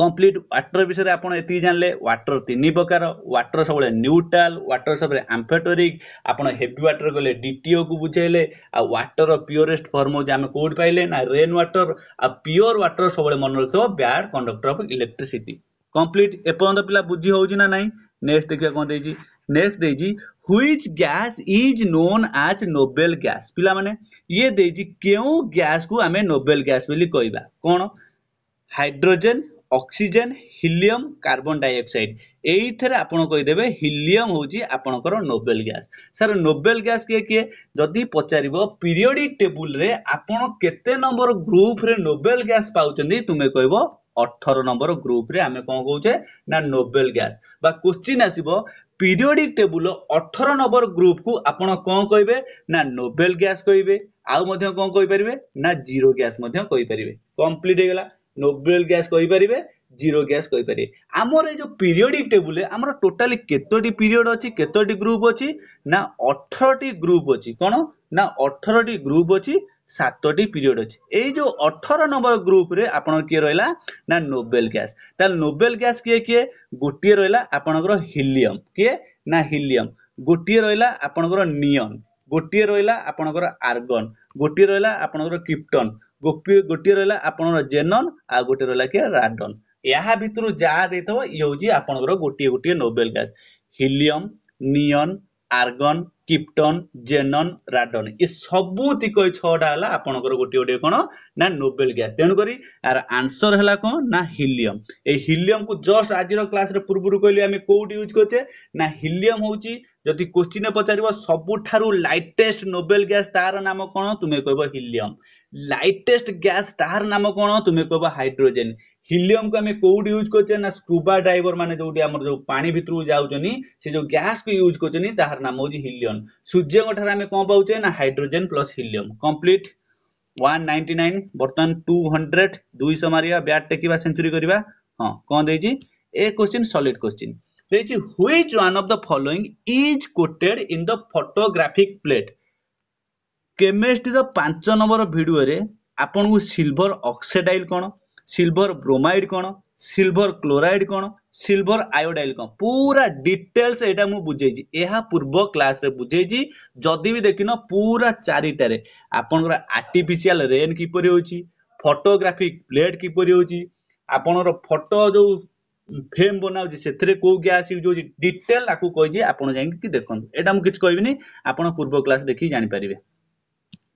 କମ୍ପ୍ଲିଟ୍ ୱାଟର୍ ବିଷୟରେ ଆପଣ ଏତିକି ଜାଣିଲେ ୱାଟର୍ ତିନି ପ୍ରକାର ୱାଟର୍ ସବୁବେଳେ ନ୍ୟୁଟ୍ରାଲ୍ ୱାଟର୍ ସବୁବେଳେ ଆମ୍ଫେଟୋରିକ୍ ଆପଣ ହେଭି ୱାଟର୍ ଗଲେ ଡିଟିଓକୁ ବୁଝେଇଲେ ଆଉ ୱାଟର୍ର ପିଓରେଷ୍ଟ ଫର୍ମ ହେଉଛି ଆମେ କେଉଁଠି ପାଇଲେ ନା ରେନ୍ ୱାଟର୍ ଆଉ ପିଓର୍ ୱାଟର୍ ସବୁବେଳେ ମନେ ରଖିଥିବ bad conductor of electricity complete ଏପର୍ଯ୍ୟନ୍ତ ପିଲା ବୁଝି ହେଉଛି ନା ନାହିଁ ନେକ୍ସଟ ଦେଖିବା କ'ଣ ଦେଇଛି ନେକ୍ସଟ ଦେଇଛି which gas is known as noble gas पे ये दे क्यों गैस को आम नोबेल गैस बोली कह कौन hydrogen oxygen helium carbon dioxide এইথরে আপন কইদেবে হিলিয়ম হচ্ছে আপনার noble gas sir noble gas কি কি যদি পচারিব পিরিয়ডিক টেবুলরে আপন কেতে নম্বর গ্রুপরে নোবেল গ্যাস পাচ্ছেন তুমি কইব অঠর নম্বর গ্রুপরে আমি কম কৌছে না নোবেল গ্যাস বা কোশ্চিন আসব পিরিয়ডিক টেবুল অঠর নম্বর গ্রুপকু আপনার কম কইবে না নোবেল গ্যাস কইবে আউ মধ্যে কম কইপারিবে না জিরো গ্যাস মধ্যে কইপারিবে কমপ্লিট হয়ে গলা ନୋବେଲ ଗ୍ୟାସ୍ କହିପାରିବେ ଜିରୋ ଗ୍ୟାସ୍ କହିପାରିବେ ଆମର ଏଇ ଯେଉଁ ପିରିୟଡ଼ିକ ଟେବୁଲରେ ଆମର ଟୋଟାଲି କେତୋଟି ପିରିୟଡ଼ ଅଛି କେତୋଟି ଗ୍ରୁପ୍ ଅଛି ନା ଅଠରଟି ଗ୍ରୁପ୍ ଅଛି କ'ଣ ନା ଅଠରଟି ଗ୍ରୁପ୍ ଅଛି ସାତଟି ପିରିୟଡ଼ ଅଛି ଏଇ ଯେଉଁ ଅଠର ନମ୍ବର ଗ୍ରୁପରେ ଆପଣଙ୍କର କିଏ ରହିଲା ନା ନୋବେଲ ଗ୍ୟାସ୍ ତାହେଲେ ନୋବେଲ ଗ୍ୟାସ୍ କିଏ କିଏ ଗୋଟିଏ ରହିଲା ଆପଣଙ୍କର ହିଲିୟମ୍ କିଏ ନା ହିଲିୟମ୍ ଗୋଟିଏ ରହିଲା ଆପଣଙ୍କର ନିଅନ୍ ଗୋଟିଏ ରହିଲା ଆପଣଙ୍କର ଆର୍ଗନ୍ ଗୋଟିଏ ରହିଲା ଆପଣଙ୍କର କିପ୍ଟନ୍ ଗୋଟିଏ ରହିଲା ଆପଣଙ୍କର ଜେନନ୍ ଆଉ ଗୋଟିଏ ରହିଲା କି ରାଡନ୍ ଏହା ଭିତରୁ ଯାହା ଦେଇଥିବ ଇଏ ହେଉଛି ଆପଣଙ୍କର ଗୋଟିଏ ଗୋଟିଏ noble gas helium neon argon krypton xenon radon ଏ ସବୁତିକ ଏ ଛଅଟା ହେଲା ଆପଣଙ୍କର ଗୋଟିଏ ଗୋଟିଏ କ'ଣ ନା ନୋବେଲ ଗ୍ୟାସ୍ ତେଣୁକରି ଆର ଆନ୍ସର ହେଲା କ'ଣ ନା ହିଲିୟମ୍ ଏଇ ହିଲିୟମ୍କୁ ଜଷ୍ଟ ଆଜିର କ୍ଲାସ୍ରେ ପୂର୍ବରୁ କହିଲି ଆମେ କେଉଁଠି ୟୁଜ୍ କରୁଛେ ନା ହିଲିୟମ୍ ହେଉଛି ଯଦି କୋଶ୍ଚିନ୍ରେ ପଚାରିବ ସବୁଠାରୁ ଲାଇଟେଷ୍ଟ ନୋବେଲ ଗ୍ୟାସ୍ ତାର ନାମ କ'ଣ ତୁମେ କହିବ ହିଲିୟମ୍ ଲାଇଟେଷ୍ଟ ଗ୍ୟାସ୍ ତାହାର ନାମ କ'ଣ ତୁମେ କହିବ ହାଇଡ୍ରୋଜେନ୍ ହିଲିୟମକୁ ଆମେ କେଉଁଠି ୟୁଜ୍ କରୁଛେ ନା ସ୍କୁବା ଡ୍ରାଇଭର ମାନେ ଯେଉଁଠି ଆମର ଯେଉଁ ପାଣି ଭିତରକୁ ଯାଉଛନ୍ତି ସେ ଯେଉଁ ଗ୍ୟାସ୍କୁ ୟୁଜ୍ କରୁଛନ୍ତି ତାହାର ନାମ ହେଉଛି ହିଲିୟନ୍ ସୂର୍ଯ୍ୟଙ୍କ ଠାରେ ଆମେ କ'ଣ ପାଉଛେ ନା hydrogen plus helium complete one ninety nine ବର୍ତ୍ତମାନ ଟୁ ହଣ୍ଡ୍ରେଡ଼ ଦୁଇଶହ ମାରିବା ବ୍ୟାଟ୍ ଟେକିବା ସେଞ୍ଚୁରୀ କରିବା ହଁ କ'ଣ ଦେଇଛି ଏ କୋଶ୍ଚିନ୍ ସଲିଡ୍ କୋଶ୍ଚିନ୍ ଦେଇଛି which one of the following is coated in the photographic plate କେମିଷ୍ଟ୍ରିର ପାଞ୍ଚ ନମ୍ବର ଭିଡ଼ିଓରେ ଆପଣଙ୍କୁ ସିଲଭର ଅକ୍ସିଡାଇଲ୍ କ'ଣ ସିଲଭର ବ୍ରୋମାଇଡ୍ କ'ଣ ସିଲଭର କ୍ଲୋରାଇଡ୍ କ'ଣ ସିଲଭର ଆୟୋଡାଇଲ୍ କ'ଣ ପୁରା ଡିଟେଲ୍ସ ଏଇଟା ମୁଁ ବୁଝେଇଛି ଏହା ପୂର୍ବ କ୍ଲାସ୍ରେ ବୁଝେଇଛି ଯଦି ବି ଦେଖିନ ପୁରା ଚାରିଟାରେ ଆପଣଙ୍କର ଆର୍ଟିଫିସିଆଲ ରେନ୍ କିପରି ହେଉଛି ଫଟୋଗ୍ରାଫିକ୍ ପ୍ଲେଟ୍ କିପରି ହେଉଛି ଆପଣଙ୍କର ଫଟୋ ଯେଉଁ ଫ୍ରେମ୍ ବନାଉଛି ସେଥିରେ କେଉଁ ଗ୍ୟାସ୍ ୟୁଜ୍ ହେଉଛି ଡିଟେଲ୍ ଆକୁ କହିଛି ଆପଣ ଯାଇକି ଦେଖନ୍ତୁ ଏଇଟା ମୁଁ କିଛି କହିବିନି ଆପଣ ପୂର୍ବ କ୍ଲାସ୍ ଦେଖିକି ଜାଣିପାରିବେ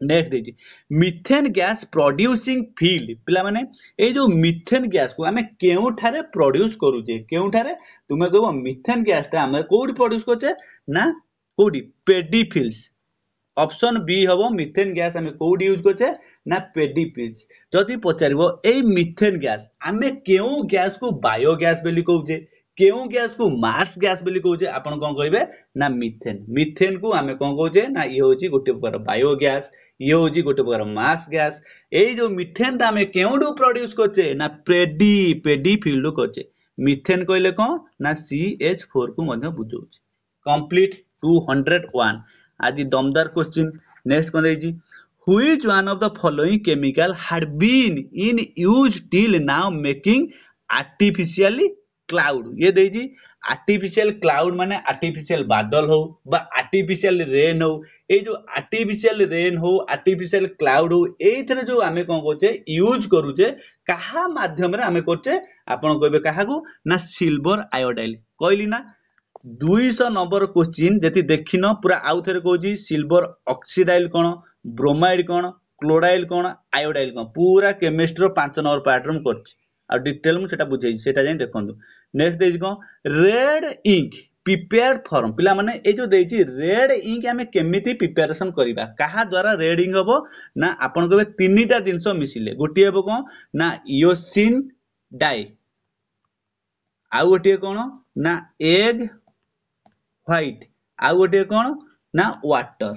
नेक्स्ट देखिए मिथेन गैस प्रड्यूसिंग फिल्ड पिलाने ये जो मिथेन गैस को आम के प्रड्यूस करुचे के तुम कह मिथेन गैसटा आम कौटी प्रड्यूस करे ना कौटी पेडिफिल्स অপশন বি হব মিথেন গ্যাস আমি কোড ইউজ করছে না পেডিপিজ যদি পচারিব এই মিথেন গ্যাস আমি কেউ গ্যাস কু বায়ো কেউ গ্যাসকে মার্স গ্যাস বলে কৌছে আপনার কম কে না মিথেন মিথেন কু আমি কম কৌছে না ইয়ে হচ্ছে গোটে প্রকার বায়ো গ্যাস ইয়ে হচ্ছে গোটে প্রকার মাস গ্যাস এই যে মিথেনটা আমি কেউটু প্রড্যুস করছে না পেডি পেডি ফিল্ডু করছে মিথেন কহিলে কম না সি এচ ফোর কু বুঝাউছে কমপ্লিট টু হন্ড্রেড ওয়ান আজি দমদার কোশ্চিন নেক্সট কম দিয়েছি which one of the following chemical had been in use till now making artificially cloud ये दे आर्टिफिशियल क्लाउड माने आर्टिफिशियल बादल हो बा आर्टिफिशियल रेन हो ये जो आर्टिफिशियल रेन हो आर्टिफिशियल क्लाउड हो ये जो आम कौन करे यूज करुचे क्या मध्यम आम करे आपड़ कहे क्या ना सिल्वर आयोडाइल कहली ना दुईश नंबर क्वेश्चन जी देखिन पूरा आउ थे कौन सिल्वर अक्सीडाइल कौन ब्रोमाइड कौन क्लोडाइल कौन आयोडाइल कौन पूरा केमिस्ट्री पांच नंबर पार्ट कर ଆଉ ଡିଟେଲ୍ ମୁଁ ସେଇଟା ବୁଝେଇଛି ସେଇଟା ଯାଇ ଦେଖନ୍ତୁ ନେକ୍ସଟ ଦେଇଛି କ'ଣ ରେଡ୍ ଇଙ୍କ ପ୍ରିପେୟାର ଫର୍ମ ପିଲାମାନେ ଏଇ ଯେଉଁ ଦେଇଛି ରେଡ୍ ଇଙ୍କ ଆମେ କେମିତି ପ୍ରିପାରେସନ୍ କରିବା କାହା ଦ୍ୱାରା ରେଡ୍ ଇଙ୍କ ହେବ ନା ଆପଣଙ୍କୁ ଏବେ ତିନିଟା ଜିନିଷ ମିଶିଲେ ଗୋଟିଏ ହେବ କ'ଣ ନା ଇଓସିନ୍ ଡାଇ ଆଉ ଗୋଟିଏ କ'ଣ ନା ଏଗ୍ ହ୍ୱାଇଟ୍ ଆଉ ଗୋଟିଏ କ'ଣ ନା ୱାଟର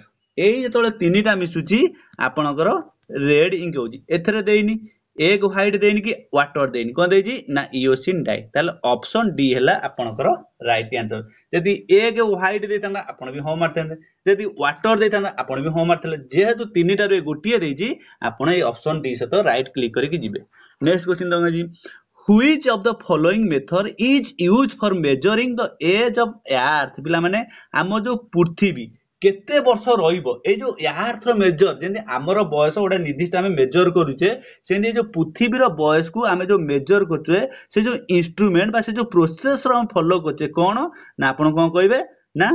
ଏଇ ଯେତେବେଳେ ତିନିଟା ମିଶୁଛି ଆପଣଙ୍କର ରେଡ୍ ଇଙ୍କ ହେଉଛି ଏଥିରେ ଦେଇନି এগ ହ୍ୱାଇଟ୍ ଦେଇନି କି ୱାଟର ଦେଇନି କ'ଣ ଦେଇଛି ନା ଇଓସିନ୍ ଡାଇ ତାହେଲେ ଅପସନ୍ ଡି ହେଲା ଆପଣଙ୍କର ରାଇଟ୍ ଆନ୍ସର ଯଦି ଏଗ୍ ହ୍ୱାଇଟ୍ ଦେଇଥାନ୍ତା ଆପଣ ବି ହଁ ମାରିଥାନ୍ତେ ଯଦି ୱାଟର ଦେଇଥାନ୍ତା ଆପଣ ବି ହଁ ମାରିଥିଲେ ଯେହେତୁ ତିନିଟାରୁ ଏ ଗୋଟିଏ ଦେଇଛି ଆପଣ ଏଇ ଅପସନ୍ ଡି ସହିତ ରାଇଟ୍ କ୍ଲିକ୍ କରିକି ଯିବେ ନେକ୍ସଟ କ୍ୱେଶ୍ଚିନ୍ ଦେଉଛି which of the following method is use for measuring the age of earth পিলামানে আমার যে পৃথিবী କେତେ ବର୍ଷ ରହିବ ଏଇ ଯୋଉ ଏଆର୍ଥର ମେଜର ଯେମିତି ଆମର ବୟସ ଗୋଟେ ନିର୍ଦ୍ଦିଷ୍ଟ ଆମେ ମେଜର କରୁଛେ ସେମିତି ଏଇ ଯୋଉ ପୃଥିବୀର ବୟସକୁ ଆମେ ଯୋଉ ମେଜର କରୁଛେ ସେ ଯୋଉ ଇନଷ୍ଟ୍ରୁମେଣ୍ଟ ବା ସେ ଯୋଉ ପ୍ରୋସେସର ଆମେ ଫଲୋ କରୁଛେ କ'ଣ ନା ଆପଣ କ'ଣ କହିବେ ନା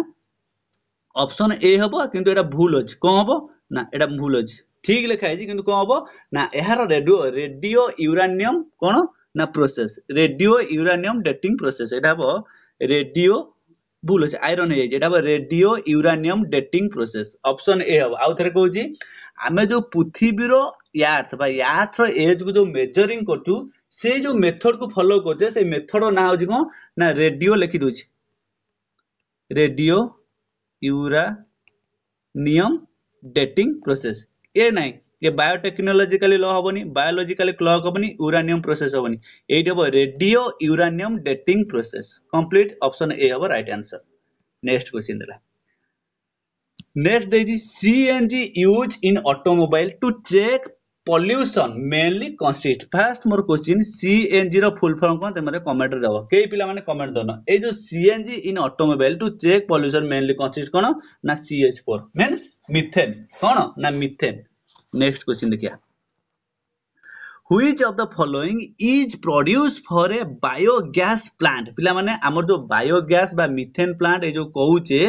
ଅପସନ୍ ଏ ହେବ କିନ୍ତୁ ଏଇଟା ଭୁଲ ଅଛି କ'ଣ ହେବ ନା ଏଇଟା ଭୁଲ ଅଛି ଠିକ୍ ଲେଖା ହେଇଛି କିନ୍ତୁ କ'ଣ ହେବ ନା ଏହାର ରେଡିଓ ରେଡିଓ ୟୁରାନିୟମ କ'ଣ ନା process radio uranium dating process ଏଇଟା ହେବ ରେଡିଓ ভুল হচ্ছে আইরন হয়ে ଯାଇଛି ଏଇଟା ହେବ radio uranium dating process option A ହେବ ଆଉ ଥରେ କହୁଛି ଆମେ ଯେଉଁ ପୃଥିବୀର ୟାର୍ଥ ବା ୟାର୍ଥର ଏଜ୍କୁ ଯେଉଁ ମେଜରିଂ କରୁଛୁ ସେ ଯେଉଁ ମେଥଡ଼କୁ ଫଲୋ କରୁଛେ ସେ ମେଥଡ଼ର ନାଁ ହେଉଛି କ'ଣ ନା ରେଡିଓ ଲେଖିଦେଉଛି ରେଡିଓ ୟୁରାନିୟମ୍ ଡେଟିଂ ପ୍ରୋସେସ୍ ଏ ନାହିଁ ये बायोटेक्नोलोजिकली लॉ हेनी बायोलोजिकल क्लॉक हेनी यूरानियम प्रोसेस हेनी ये हम radio uranium dating process complete option A हम रईट आंसर नेक्स्ट क्वेश्चन देला नेक्स्ट देखिए CNG use in automobile to check pollution mainly consist fast more question CNG रो full form कोन तमे कमेंट दबो केई पिला माने कमेंट दन ए जो CNG in automobile to check pollution mainly consist कोन ना CH4 मींस मिथेन कोन ना मिथेन नेक्स्ट क्वेश्चन देखिए which of the following is produce for a biogas plant पिलाମାନେ ଆମର ଯୋଉ ବାୟୋଗ୍ୟାସ୍ ବା ମିଥେନ୍ ପ୍ଲାଣ୍ଟ ଏ ଯୋଉ କହୁଛେ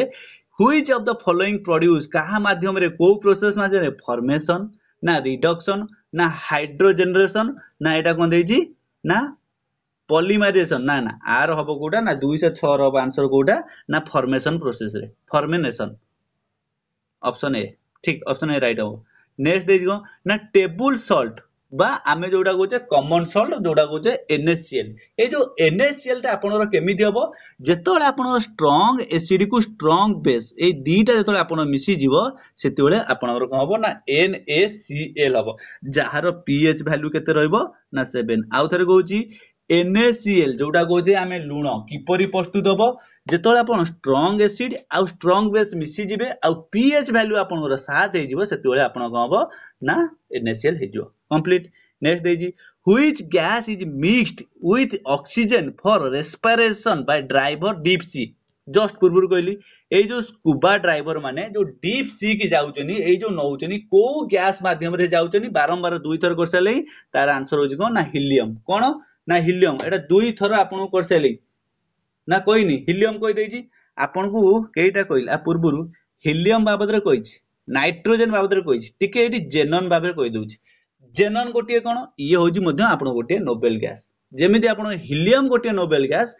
which of the following produce କାହା ମାଧ୍ୟମରେ କୋଉ ପ୍ରୋସେସ୍ ମାଧ୍ୟମରେ ଫର୍ମେସନ୍ ନା ରିଡକ୍ସନ୍ ନା ହାଇଡ୍ରୋଜେନେରେସନ୍ ନା ଏଇଟା କ'ଣ ଦେଇଛି ନା ପଲିମାରିଜେସନ୍ ନା ନା ଆର ହବ କୋଉଟା ନା ଦୁଇଶହ ଛଅର ହବ ଆନ୍ସର କୋଉଟା ନା ଫର୍ମେସନ୍ ପ୍ରୋସେସ୍ରେ ଫର୍ମେନେସନ୍ ଅପସନ୍ ଏ ଠିକ୍ ଅପସନ୍ ଏ ରାଇଟ୍ ହବ ନେକ୍ସଟ ଦେଇଛି କ'ଣ ନା ଟେବୁଲ ସଲ୍ଟ ବା ଆମେ ଯେଉଁଟା କହୁଛେ କମନ୍ ସଲ୍ଟ ଯେଉଁଟା କହୁଛେ ଏନ୍ଏସିଏଲ୍ ଏଇ ଯେଉଁ ଏନ୍ଏସିଏଲ୍ଟା ଆପଣଙ୍କର କେମିତି ହେବ ଯେତେବେଳେ ଆପଣଙ୍କର ଷ୍ଟ୍ରଙ୍ଗ ଏସିଡ୍କୁ ଷ୍ଟ୍ରଙ୍ଗ ବେସ୍ ଏଇ ଦୁଇଟା ଯେତେବେଳେ ଆପଣ ମିଶିଯିବ ସେତେବେଳେ ଆପଣଙ୍କର କ'ଣ ହେବ ନା ଏନ୍ ଏ ସି ଏଲ୍ ହେବ ଯାହାର ପି ଏଚ୍ ଭ୍ୟାଲ୍ୟୁ କେତେ ରହିବ ନା ସେଭେନ୍ ଆଉ ଥରେ କହୁଛି NaCl ଯୋଉଟା କହୁଛେ ଆମେ ଲୁଣ କିପରି ପ୍ରସ୍ତୁତ ହବ ଯେତେବେଳେ ଆପଣ ଷ୍ଟ୍ରଙ୍ଗ ଏସିଡ୍ ଆଉ ଷ୍ଟ୍ରଙ୍ଗ ବେସ୍ ମିଶିଯିବେ ଆଉ pH ଭାଲ୍ୟୁ ଆପଣଙ୍କର ସାତ ହେଇଯିବ ସେତେବେଳେ ଆପଣ କ'ଣ ହବ ନା NaCl ହେଇଯିବ କମ୍ପ୍ଲିଟ୍ ନେକ୍ସଟ ଦେଇଛି which gas is mixed with oxygen for respiration by driver deep sea just ପୂର୍ବରୁ କହିଲି ଏଇ ଯୋଉ ସ୍କୁବା ଡ୍ରାଇଭର ମାନେ ଯୋଉ ଡିପ୍ ସି କି ଯାଉଛନ୍ତି ଏଇ ଯୋଉ ନଉଛନ୍ତି କୋଉ ଗ୍ୟାସ୍ ମାଧ୍ୟମରେ ଯାଉଛନ୍ତି ବାରମ୍ବାର ଦୁଇଥର କରିସାରିଲେ ତାର ଆନ୍ସର ହଉଛି କ'ଣ ନା ହିଲିୟମ କ'ଣ ନା ହିଲିୟମ୍ ଏଇଟା ଦୁଇ ଥର ଆପଣଙ୍କୁ କରିସାରିଲି ନା କହିନି ହିଲିୟମ୍ କହିଦେଇଛି ଆପଣଙ୍କୁ କେଇଟା କହିଲି ଆ ପୂର୍ବରୁ ହିଲିୟମ୍ ବାବଦରେ କହିଛି ନାଇଟ୍ରୋଜେନ୍ ବାବଦରେ କହିଛି ଟିକେ ଏଇଠି ଜେନନ୍ ଭାବରେ କହିଦେଉଛି ଜେନନ୍ ଗୋଟିଏ କ'ଣ ଇଏ ହେଉଛି ମଧ୍ୟ ଆପଣଙ୍କ ଗୋଟିଏ ନୋବେଲ୍ ଗ୍ୟାସ୍ ଯେମିତି ଆପଣ ହିଲିୟମ୍ ଗୋଟିଏ ନୋବେଲ୍ ଗ୍ୟାସ୍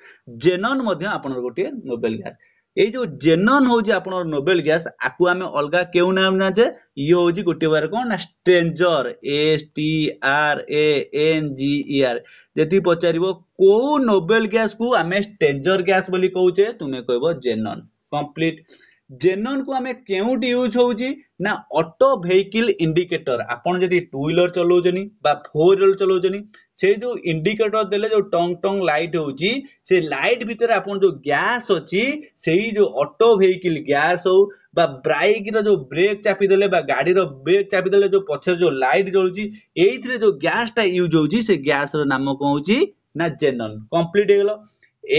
ଜେନନ୍ ମଧ୍ୟ ଆପଣଙ୍କର ଗୋଟିଏ ନୋବେଲ୍ ଗ୍ୟାସ୍ ଏଇ ଯୋଉ ଜେନନ୍ ହଉଛି ଆପଣଙ୍କର ନୋବେଲ ଗ୍ୟାସ୍ ଆକୁ ଆମେ ଅଲଗା କେଉଁ ନାମ ନା ଯେ ଇଏ ହଉଛି ଗୋଟିଏ ବାର କ'ଣ ନା stranger S T R A N G E R ଯଦି ପଚାରିବ କୋଉ ନୋବେଲ ଗ୍ୟାସ୍କୁ ଆମେ ଷ୍ଟ୍ରେଞ୍ଜର ଗ୍ୟାସ୍ ବୋଲି କହୁଛେ ତୁମେ କହିବ ଜେନନ୍ କମ୍ପ୍ଲିଟ୍ ଜେନନ୍କୁ ଆମେ କେଉଁଠି ୟୁଜ୍ ହେଉଛି ନା ଅଟୋ ଭେହିକିଲ୍ ଇଣ୍ଡିକେଟର ଆପଣ ଯଦି ଟୁ ହ୍ୱିଲର୍ ଚଲାଉଛନ୍ତି ବା ଫୋର୍ ହ୍ୱିଲର୍ ଚଲାଉଛନ୍ତି ସେ ଯେଉଁ ଇଣ୍ଡିକେଟର ଦେଲେ ଯେଉଁ ଟଙ୍ଗ ଟଙ୍ଗ ଲାଇଟ୍ ହେଉଛି ସେ ଲାଇଟ୍ ଭିତରେ ଆପଣ ଯେଉଁ ଗ୍ୟାସ୍ ଅଛି ସେଇ ଯେଉଁ ଅଟୋ ଭେହିକିଲ୍ ଗ୍ୟାସ୍ ହଉ ବା ବ୍ରାଇକ୍ର ଯେଉଁ ବ୍ରେକ୍ ଚାପିଦେଲେ ବା ଗାଡ଼ିର ବ୍ରେକ୍ ଚାପିଦେଲେ ଯେଉଁ ପଛରେ ଯେଉଁ ଲାଇଟ୍ ଜଳୁଛି ଏଇଥିରେ ଯେଉଁ ଗ୍ୟାସ୍ଟା ୟୁଜ୍ ହେଉଛି ସେ ଗ୍ୟାସ୍ର ନାମ କ'ଣ ହେଉଛି ନା ଜେନନ୍ କମ୍ପ୍ଲିଟ୍ ହେଇଗଲା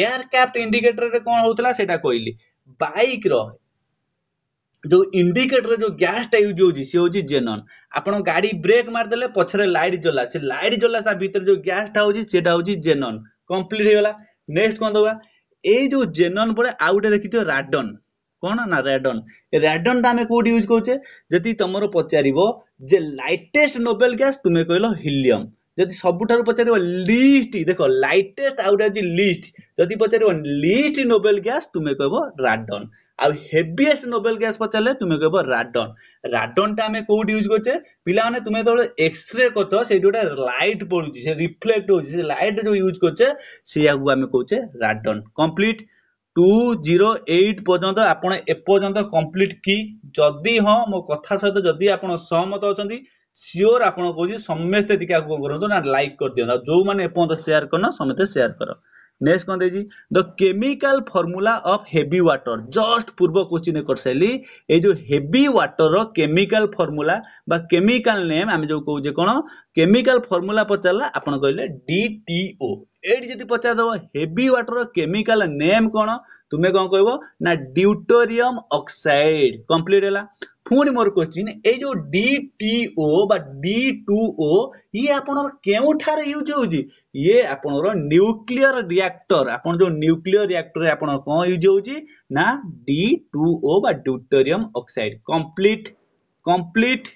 ଏୟାର କ୍ୟାପ୍ଟ ଇଣ୍ଡିକେଟରରେ କ'ଣ ହେଉଥିଲା ସେଇଟା କହିଲି ବାଇକ୍ର ଯେଉଁ ଇଣ୍ଡିକେଟର ଯେଉଁ ଗ୍ୟାସଟା ୟୁଜ୍ ହେଉଛି ସେ ହେଉଛି ଜେନନ୍ ଆପଣ ଗାଡ଼ି ବ୍ରେକ୍ ମାରିଦେଲେ ପଛରେ ଲାଇଟ୍ ଜଲା ସେ ଲାଇଟ୍ ଜଲା ତା ଭିତରେ ଯେଉଁ ଗ୍ୟାସଟା ହେଉଛି ସେଇଟା ହେଉଛି ଜେନନ୍ କମ୍ପ୍ଲିଟ୍ ହେଇଗଲା ନେକ୍ସଟ କ'ଣ ଦେବା ଏଇ ଯେଉଁ ଜେନନ୍ ପରେ ଆଉ ଗୋଟେ ଦେଖିଥିବ ରାଡନ୍ କ'ଣ ନା ରାଡନ୍ ରାଡନ୍ଟା ଆମେ କେଉଁଠି ୟୁଜ୍ କରୁଛେ ଯଦି ତମର ପଚାରିବ ଯେ ଲାଇଟେଷ୍ଟ ନୋବେଲ ଗ୍ୟାସ୍ ତୁମେ କହିଲ ହିଲିୟମ୍ ଯଦି ସବୁଠାରୁ ପଚାରିବ ଲିଷ୍ଟ ଦେଖ ଲାଇଟେଷ୍ଟ ଆଉ ଗୋଟେ ହେଉଛି ଲିଷ୍ଟ ଯଦି ପଚାରିବ ଲିଷ୍ଟ ନୋବେଲ ଗ୍ୟାସ୍ ତୁମେ କହିବ ରାଡନ୍ ଆଉ ହେଭିଏଷ୍ଟ ନୋବେଲ ଗ୍ୟାସ୍ ପଚାରିଲେ ତୁମେ କହିବ ରାଡ଼ନ ରାଡ଼ନଟା ଆମେ କୋଉଠି ୟୁଜ୍ କରୁଛେ ପିଲାମାନେ ତୁମେ ଯେତେବେଳେ ଏକ୍ସରେ କରୁଛ ସେଇଠି ଗୋଟେ ଲାଇଟ୍ ପଡ଼ୁଛି ସେ ରିଫ୍ଲେକ୍ଟ ହେଉଛି ସେ ଲାଇଟ୍ ଯେଉଁ ୟୁଜ୍ କରୁଛେ ସେଇଆକୁ ଆମେ କହୁଛେ radon complete two zero eight ପର୍ଯ୍ୟନ୍ତ ଆପଣ ଏପର୍ଯ୍ୟନ୍ତ କମ୍ପ୍ଲିଟ୍ କି ଯଦି ହଁ ମୋ କଥା ସହିତ ଯଦି ଆପଣ ସହମତ ଅଛନ୍ତି ସିଓର ଆପଣ କହୁଛି ସମସ୍ତେ ଟିକେ ଆଗକୁ କରନ୍ତୁ ନା ଲାଇକ୍ କରିଦିଅନ୍ତୁ ଆଉ ଯେଉଁମାନେ ଏପର୍ଯ୍ୟନ୍ତ ସେୟାର କରିନ ସମସ୍ତେ ସେୟାର କର नेक्स्ट कौन दे the chemical formula of heavy water just पूर्व क्वेश्चन कर सारे ये जो हेवी वाटर केमिकाल फर्मूला बा नेम आम जो कौजे कौन କେମିକାଲ ଫର୍ମୁଲା ପଚାରିଲା ଆପଣ କହିଲେ ଡିଟିଓ ଏଇଠି ଯଦି ପଚାରିଦେବ ହେଭି ୱାଟରର କେମିକାଲ ନେମ୍ କ'ଣ ତୁମେ କ'ଣ କହିବ ନା ଡ୍ୟୁଟୋରିୟମ ଅକ୍ସାଇଡ୍ କମ୍ପ୍ଲିଟ୍ ହେଲା ପୁଣି ମୋର କୋଶ୍ଚିନ୍ ଏଇ ଯେଉଁ ଡିଟିଓ ବା ଡି ଟୁ ଓ ଇଏ ଆପଣଙ୍କର କେଉଁଠାରେ ୟୁଜ୍ ହେଉଛି ଇଏ ଆପଣଙ୍କର ନ୍ୟୁକ୍ଲିୟର ରିଆକ୍ଟର ଆପଣ ଯେଉଁ ନ୍ୟୁକ୍ଲିୟର ରିଆକ୍ଟରରେ ଆପଣ କ'ଣ ୟୁଜ୍ ହେଉଛି ନା ଡି ଟୁ ଓ ବା deuterium oxide complete complete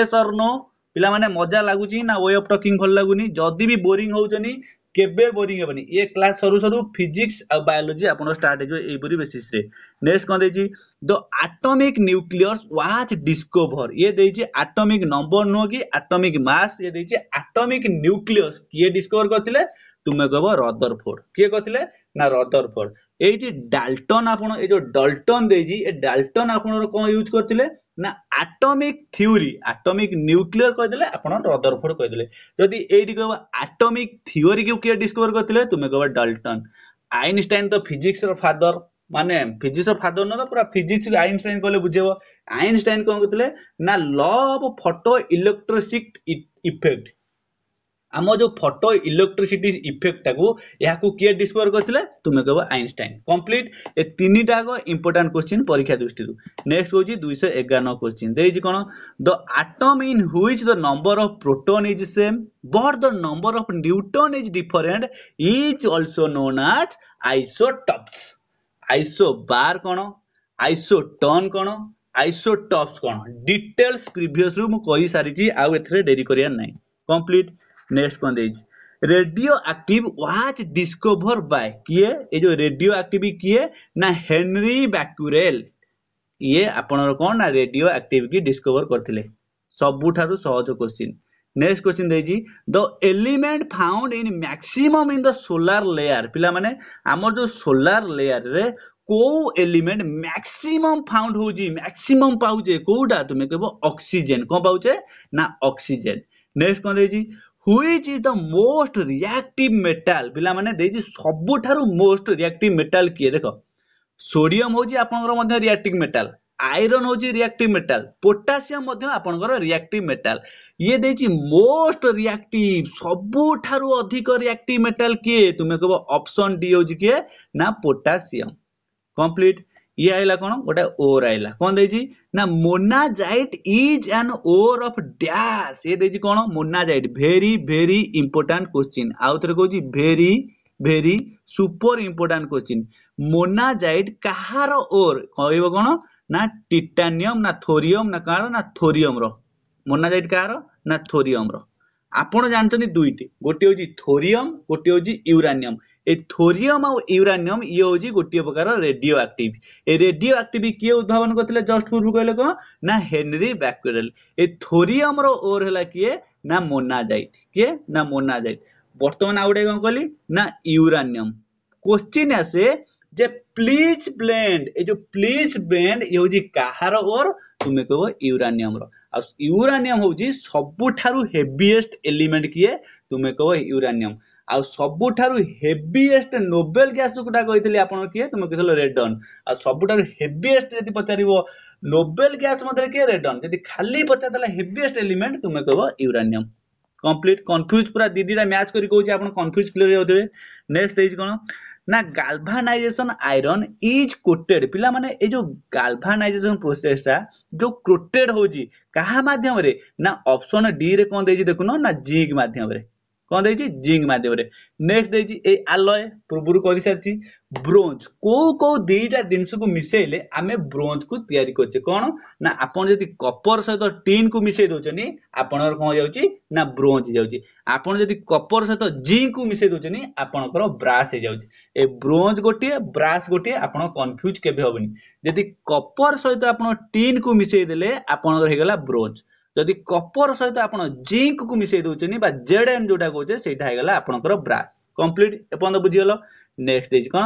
yes or no ପିଲାମାନେ ମଜା ଲାଗୁଛି ନା ୱେ ଅଫ୍ ଟକିଂ ଭଲ ଲାଗୁନି ଯଦି ବି ବୋରିଂ ହେଉଛନ୍ତି କେବେ ବୋରିଂ ହେବନି ଏ କ୍ଲାସ୍ ସରୁ ସରୁ ଫିଜିକ୍ସ ଆଉ ବାୟୋଲୋଜି ଆପଣଙ୍କ ଷ୍ଟାର୍ଟ ହେଇଯିବ ଏହିପରି ବେସିସ୍ରେ ନେକ୍ସଟ କ'ଣ ଦେଇଛି the atomic nucleus was discover ଇଏ ଦେଇଛି ଆଟମିକ୍ ନମ୍ବର ନୁହଁ କି ଆଟମିକ୍ ମାସ୍ ଇଏ ଦେଇଛି ଆଟମିକ୍ ନ୍ୟୁକ୍ଲିୟସ୍ କିଏ ଡିସ୍କଭର କରିଥିଲେ ଟୁ ମେକ୍ ହେବ ରଦରଫୋର୍ଡ କିଏ କହିଥିଲେ ନା ରଦରଫୋର୍ଡ ଏଇଠି ଡାଲଟନ୍ ଆପଣ ଏ ଯୋଉ ଡଲଟନ୍ ଦେଇଛି ଏ ଡାଲଟନ୍ ଆପଣଙ୍କର କ'ଣ ୟୁଜ୍ କରିଥିଲେ ନା ଆଟମିକ୍ ଥିଓରି ଆଟମିକ୍ ନ୍ୟୁକ୍ଲିୟର କହିଦେଲେ ଆପଣ ରଦରଫୋର୍ଡ କହିଦେଲେ ଯଦି ଏଇଠି କହିବ ଆଟମିକ୍ ଥିଓରିକୁ କିଏ ଡିସ୍କଭର କରିଥିଲେ ତୁମେ କହିବ ଡାଲଟନ୍ ଆଇନଷ୍ଟାଇନ୍ ତ ଫିଜିକ୍ସର ଫାଦର ମାନେ ଫିଜିକ୍ସର ଫାଦର ନୁହଁ ପୁରା ଫିଜିକ୍ସ ଆଇନଷ୍ଟାଇନ୍ କହିଲେ ବୁଝେଇବ ଆଇନଷ୍ଟାଇନ୍ କ'ଣ କହିଥିଲେ ନା law of photo electric effect আম যে ফটো ইলেকট্রিসিটি ইফেক্টটাকে এখন কি ডিসকভর করলে তুমি কব আইনস্টাইন কমপ্লিট এ তিনটাক ইম্পর্টাট কোশ্চিন পরীক্ষা দৃষ্টি নেক্সট হচ্ছে দুইশ এগার নং কোশ্চিন দিয়েছি কোণ the atom in which the number of proton is same but the number of neutron is different is also known as isotopes আইসো বার কোণ আইসোটন কোণ আইসোটপস কোণ ডিটেলস প্রিভিয়সরু মু কই সারিছি আউ এথরে ডেরি করিয়ার নাই কমপ্লিট नेक्स्ट कौन दे radio active was discover by किए ये जो रेडियो एक्टिव किए ना हेनरी बैक्यूरेल ये आपनर कौन ना रेडियो एक्टिव की डिस्कवर करते सबुठार सहज क्वेश्चन नेक्स्ट क्वेश्चन देजी the element found in maximum in the solar layer पिला माने हमर जो सोलार लेयर रे को एलिमेंट मैक्सिमम फाउंड होजी मैक्सिमम पाउजे कोडा तुमे कहबो ऑक्सीजन को पाउजे ना ऑक्सीजन नेक्स्ट कोन देजी which is the most react metal पे सब मोस्ट रियाक्ट मेटाल किए देख सोडियम हूँ आप मेटाल आयरन हूँ रियाक्ट मेटाल पोटासीयम आप रियाक्ट मेटाल ये मोस्ट रियाक्ट सबु अधिक रियाक्ट मेटाल किए तुम्हें कह अपन डी हूँ किए ना पोटासीयम कम्प्लीट ଇଏ ଆଇଲା କ'ଣ ଗୋଟେ ଓର୍ ଆଇଲା କ'ଣ ଦେଇଛି ନା monazite is an ore of dash ଇଏ ଦେଇଛି କ'ଣ monazite very very important question ଆଉ ଥରେ କହୁଛି very very super important question monazite କାହାର ଓର୍ କହିବ କ'ଣ ନା ଟିଟାନିୟମ୍ ନା ଥୋରିୟମ୍ ନା କାହାର ନା ଥୋରିୟମ୍ର ମୋନାଜାଇଟ୍ କାହାର ନା ଥୋରିୟମ୍ର ଆପଣ ଜାଣିଛନ୍ତି ଦୁଇଟି ଗୋଟିଏ ହେଉଛି ଥୋରିୟମ୍ ଗୋଟିଏ ହେଉଛି ୟୁରାନିୟମ୍ ए थोरियम आउरानियम ये हूँ गोटे प्रकार रेडियो आक्ट ए रेडियो आक्ट किए उद्भावन करते जस्ट पूर्व कहले कौन ना हेनरी बैक्वेरल ए थोरियम ओर है किए ना मोनाजाइट किए ना मोनाजाइट बर्तमान आउ गए कौन कहली ना यूरानियम क्वेश्चन आसे जे प्लीज ब्लेंड ए जो प्लीज ब्लेंड ये हूँ कहार ओर तुम्हें कहो यूरानियम यूरानियम हूँ सबुठ हेभीएस्ट एलिमेंट किए तुम्हें कह यूरानियम ଆଉ ସବୁଠାରୁ ହେଭିଏଷ୍ଟ ନୋବେଲ ଗ୍ୟାସ୍ ଯେଉଁଟା କହିଥିଲି ଆପଣ କିଏ ତୁମେ କହିଥିଲ ରେଡନ୍ ଆଉ ସବୁଠାରୁ ହେଭିଏଷ୍ଟ ଯଦି ପଚାରିବ ନୋବେଲ ଗ୍ୟାସ୍ ମଧ୍ୟରେ କିଏ ରେଡନ୍ ଯଦି ଖାଲି ପଚାରିଦେଲା ହେଭିଏଷ୍ଟ ଏଲିମେଣ୍ଟ ତୁମେ କହିବ ୟୁରାନିୟମ୍ କମ୍ପ୍ଲିଟ୍ କନଫ୍ୟୁଜ୍ ପୁରା ଦିଦିଟା ମ୍ୟାଚ୍ କରି କହୁଛି ଆପଣ କନଫ୍ୟୁଜ୍ କ୍ଲିୟର ହେଉଥିବେ ନେକ୍ସଟ ହେଇଛି କ'ଣ ନା ଗାଲଭାନାଇଜେସନ୍ ଆଇରନ୍ ଇଜ୍ କୋଟେଡ୍ ପିଲାମାନେ ଏଇ ଯେଉଁ ଗାଲଭାନାଇଜେସନ୍ ପ୍ରୋସେସ୍ଟା ଯେଉଁ କୋଟେଡ୍ ହେଉଛି କାହା ମାଧ୍ୟମରେ ନା ଅପସନ୍ ଡିରେ କ'ଣ ଦେଇଛି ଦେଖୁନ ନା ଜିଙ୍କ୍ ମାଧ୍ୟମରେ କ'ଣ ଦେଇଛି ଜିଙ୍କ୍ ମାଧ୍ୟମରେ ନେକ୍ସଟ ଦେଇଛି ଏଇ ଆଲୟ ପୂର୍ବରୁ କରିସାରିଛି ବ୍ରୋଞ୍ଜ କେଉଁ କେଉଁ ଦୁଇଟା ଜିନିଷକୁ ମିଶାଇଲେ ଆମେ ବ୍ରୋଞ୍ଜକୁ ତିଆରି କରୁଛେ କ'ଣ ନା ଆପଣ ଯଦି କପର ସହିତ ଟିନ୍କୁ ମିଶାଇ ଦେଉଛନ୍ତି ଆପଣଙ୍କର କ'ଣ ହେଇଯାଉଛି ନା ବ୍ରୋଞ୍ଜ ହେଇଯାଉଛି ଆପଣ ଯଦି କପର ସହିତ ଜିଙ୍କୁ ମିଶାଇ ଦେଉଛନ୍ତି ଆପଣଙ୍କର ବ୍ରାସ୍ ହେଇଯାଉଛି ଏ ବ୍ରୋଞ୍ଜ ଗୋଟିଏ ବ୍ରାସ୍ ଗୋଟିଏ ଆପଣ କନଫ୍ୟୁଜ୍ କେବେ ହେବନି ଯଦି କପର ସହିତ ଆପଣ ଟିନ୍କୁ ମିଶାଇ ଦେଲେ ଆପଣଙ୍କର ହେଇଗଲା ବ୍ରୋଞ୍ଜ ଯଦି କପର ସହିତ ଆପଣ ଜିଙ୍କକୁ ମିଶାଇ ଦେଉଛନ୍ତି ବା ଜେଡ୍ ଏନ୍ ଯେଉଁଟା କହୁଛେ ସେଇଟା ହେଇଗଲା ଆପଣଙ୍କର ବ୍ରାସ୍ କମ୍ପ୍ଲିଟ୍ ଏପର୍ଯ୍ୟନ୍ତ ବୁଝିଗଲ ନେକ୍ସଟ ଦେଇଛି କ'ଣ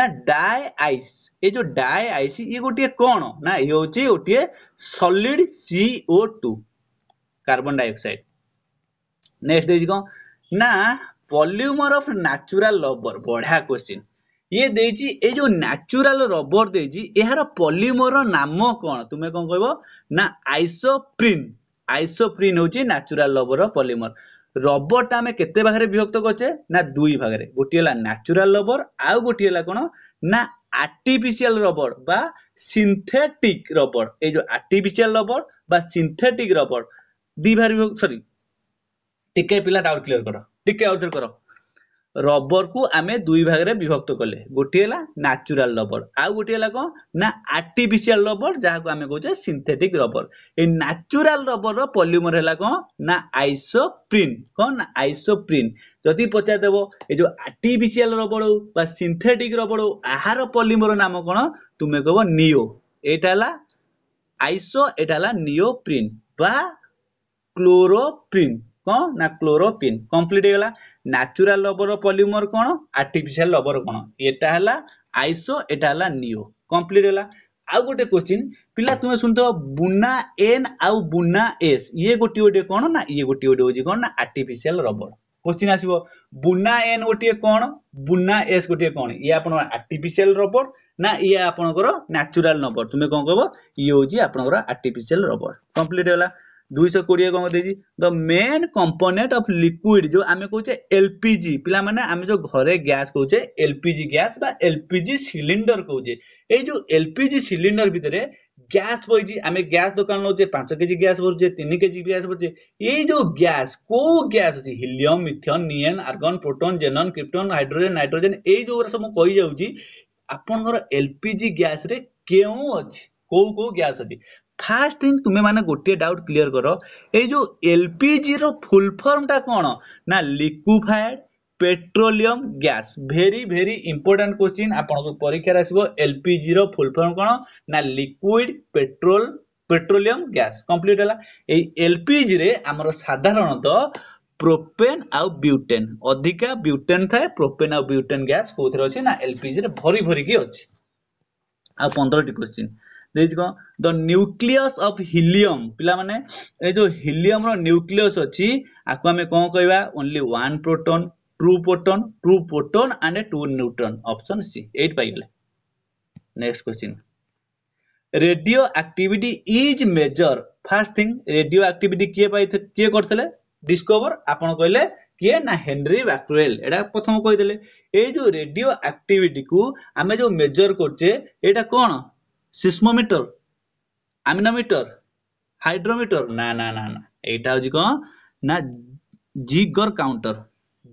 ନା ଡାଏ ଆଇସ୍ ଏ ଯେଉଁ ଡାଏ ଆଇସ୍ ଇଏ ଗୋଟିଏ କ'ଣ ନା ଇଏ ହେଉଛି ଗୋଟିଏ solid C O two carbon dioxide next ଦେଇଛି କ'ଣ ନା ପଲ୍ୟୁମର ଅଫ୍ ନ୍ୟାଚୁରାଲ ରବର ବଢିଆ କ୍ୱେଶ୍ଚିନ୍ ଇଏ ଦେଇଛି ଏ ଯୋଉ ନ୍ୟାଚୁରାଲ ରବର ଦେଇଛି ଏହାର ପଲିମର ନାମ କ'ଣ ତୁମେ କ'ଣ କହିବ ନା ଆଇସୋପ୍ରିନ୍ আইসোপ্রিন হচ্ছে ন্যাচুরাল রবর পলিমর রবরটা আমি কেতে ভাগে বিভক্ত করছে না দুই ভাগে গোটি হল ন্যাচুরাল রবর আউ গোটি হল কোণ না আর্টিফিসিয়াল রবর বা সিনথেটিক রবর এই যে আর্টিফিসিয়াল রবর বা সিনথেটিক রবর দুই ভাগে সরি টিকে পিলা ডাউট ক্লিয়ার কর টিকে আউট কর ରବରକୁ ଆମେ ଦୁଇ ଭାଗରେ ବିଭକ୍ତ କଲେ ଗୋଟିଏ ହେଲା ନ୍ୟାଚୁରାଲ ରବର ଆଉ ଗୋଟିଏ ହେଲା କ'ଣ ନା ଆର୍ଟିଫିସିଆଲ ରବର ଯାହାକୁ ଆମେ କହୁଛେ ସିନ୍ଥେଟିକ ରବର ଏଇ ନ୍ୟାଚୁରାଲ ରବରର ପଲ୍ୟୁମର ହେଲା କ'ଣ ନା ଆଇସୋପ୍ରିନ୍ କ'ଣ ନା ଆଇସୋପ୍ରିନ୍ ଯଦି ପଚାରିଦେବ ଏ ଯେଉଁ ଆର୍ଟିଫିସିଆଲ ରବର ହଉ ବା ସିନ୍ଥେଟିକ ରବର ହଉ ଏହାର ପଲ୍ୟୁମର ନାମ କ'ଣ ତୁମେ କହିବ ନିଓ ଏଇଟା ହେଲା ଆଇସୋ ଏଇଟା ହେଲା ନିଓପ୍ରିନ୍ ବା କ୍ଲୋରୋପ୍ରିନ୍ କ'ଣ ନା କ୍ଲୋରୋପିନ୍ କମ୍ପ୍ଲିଟ୍ ହେଇଗଲା ନ୍ୟାଚୁରାଲ ରବର ପଲିମର କ'ଣ ଆର୍ଟିଫିସିଆଲ ରବର କ'ଣ ଏଟା ହେଲା ଆଇସୋ ଏଟା ହେଲା ନିଓ କମ୍ପ୍ଲିଟ୍ ହେଲା ଆଉ ଗୋଟେ କୋଶ୍ଚିନ୍ ପିଲା ତୁମେ ଶୁଣିଥିବ ବୁନା ଏନ୍ ଆଉ ବୁନା ଏସ୍ ଇଏ ଗୋଟିଏ ଗୋଟିଏ କ'ଣ ନା ଇଏ ଗୋଟିଏ ଗୋଟିଏ ହେଉଛି କ'ଣ ନା ଆର୍ଟିଫିସିଆଲ ରବର କୋଶ୍ଚିନ୍ ଆସିବ ବୁନା ଏନ୍ ଗୋଟିଏ କ'ଣ ବୁନା ଏସ୍ ଗୋଟିଏ କ'ଣ ଇଏ ଆପଣଙ୍କର ଆର୍ଟିଫିସିଆଲ ରବର ନା ଇଏ ଆପଣଙ୍କର ନ୍ୟାଚୁରାଲ ରବର ତୁମେ କ'ଣ କହିବ ଇଏ ହେଉଛି ଆପଣଙ୍କର ଆର୍ଟିଫିସିଆଲ ରବର କମ୍ପ୍ଲିଟ୍ ହେଲା ଦୁଇଶହ କୋଡ଼ିଏ କ'ଣ ଦେଇଛି the main component of liquid ଯେଉଁ ଆମେ କହୁଛେ ଏଲ୍ପିଜି ପିଲାମାନେ ଆମେ ଯେଉଁ ଘରେ ଗ୍ୟାସ୍ କହୁଛେ ଏଲ୍ପିଜି ଗ୍ୟାସ୍ ବା ଏଲ୍ପିଜି ସିଲିଣ୍ଡର କହୁଛେ ଏଇ ଯେଉଁ ଏଲ୍ପିଜି ସିଲିଣ୍ଡର ଭିତରେ ଗ୍ୟାସ୍ ବହିଛି ଆମେ ଗ୍ୟାସ୍ ଦୋକାନ ନେଉଛେ ପାଞ୍ଚ କେଜି ଗ୍ୟାସ୍ ଭରୁଛେ ତିନି କେଜି ଗ୍ୟାସ୍ ଭରୁଛେ ଏଇ ଯେଉଁ ଗ୍ୟାସ୍ କେଉଁ ଗ୍ୟାସ୍ ଅଛି helium methane neon argon proton xenon krypton hydrogen nitrogen ଏଇ ଯେଉଁଗୁରା ସବୁ କହିଯାଉଛି ଆପଣଙ୍କର ଏଲ୍ପିଜି ଗ୍ୟାସ୍ରେ କେଉଁ ଅଛି କେଉଁ କେଉଁ ଗ୍ୟାସ୍ ଅଛି ফার্স্ট ଥିଙ୍ଗ ତୁମେମାନେ ଗୋଟିଏ ଡାଉଟ୍ କ୍ଲିଅର କର ଏଇ ଯେଉଁ ଏଲ୍ପିଜିର ଫୁଲ୍ ଫର୍ମଟା କ'ଣ ନା liquefied petroleum gas very very important question ଆପଣଙ୍କ ପରୀକ୍ଷାରେ ଆସିବ ଏଲ୍ପିଜିର ଫୁଲ୍ ଫର୍ମ କ'ଣ ନା liquid petrol petroleum gas complete ହେଲା ଏଇ ଏଲ୍ପିଜିରେ ଆମର ସାଧାରଣତଃ ପ୍ରୋପେନ୍ ଆଉ ବ୍ୟୁଟେନ୍ ଅଧିକା ବ୍ୟୁଟେନ୍ ଥାଏ ପ୍ରୋପେନ୍ ଆଉ ବ୍ୟୁଟେନ୍ ଗ୍ୟାସ୍ କେଉଁଥିରେ ଅଛି ନା ଏଲ୍ପିଜିରେ ଭରି ଭରିକି ଅଛି ଆଉ ପନ୍ଦରଟି କୋଶ୍ଚିନ୍ ଦେଇଛି କ'ଣ ଦ ନ୍ୟୁକ୍ଲିୟସ୍ ଅଫ୍ ହିଲିୟମ୍ ପିଲାମାନେ ଏ ଯେଉଁ ହିଲିୟମର ନ୍ୟୁକ୍ଲିୟସ୍ ଅଛି ଆକୁ ଆମେ କ'ଣ କହିବା only one proton two proton two proton and two neutron option C eight ପାଇଗଲେ next question radio activity is measure first thing radio activity କିଏ ପାଇ କିଏ କରିଥିଲେ ଡିସ୍କଭର ଆପଣ କହିଲେ କିଏ ନା ହେନରି ବ୍ୟାକ୍ରୁଏଲ ଏଇଟା ପ୍ରଥମ କହିଦେଲେ ଏଇ ଯୋଉ ରେଡିଓ ଆକ୍ଟିଭିଟିକୁ ଆମେ ଯୋଉ ମେଜର କରୁଛେ ଏଇଟା କ'ଣ ସିସ୍ମୋମିଟର ଆମିନୋମିଟର ହାଇଡ୍ରୋମିଟର ନା ନା ନା ନା ଏଇଟା ହେଉଛି କ'ଣ ନା ଜିଗର କାଉଣ୍ଟର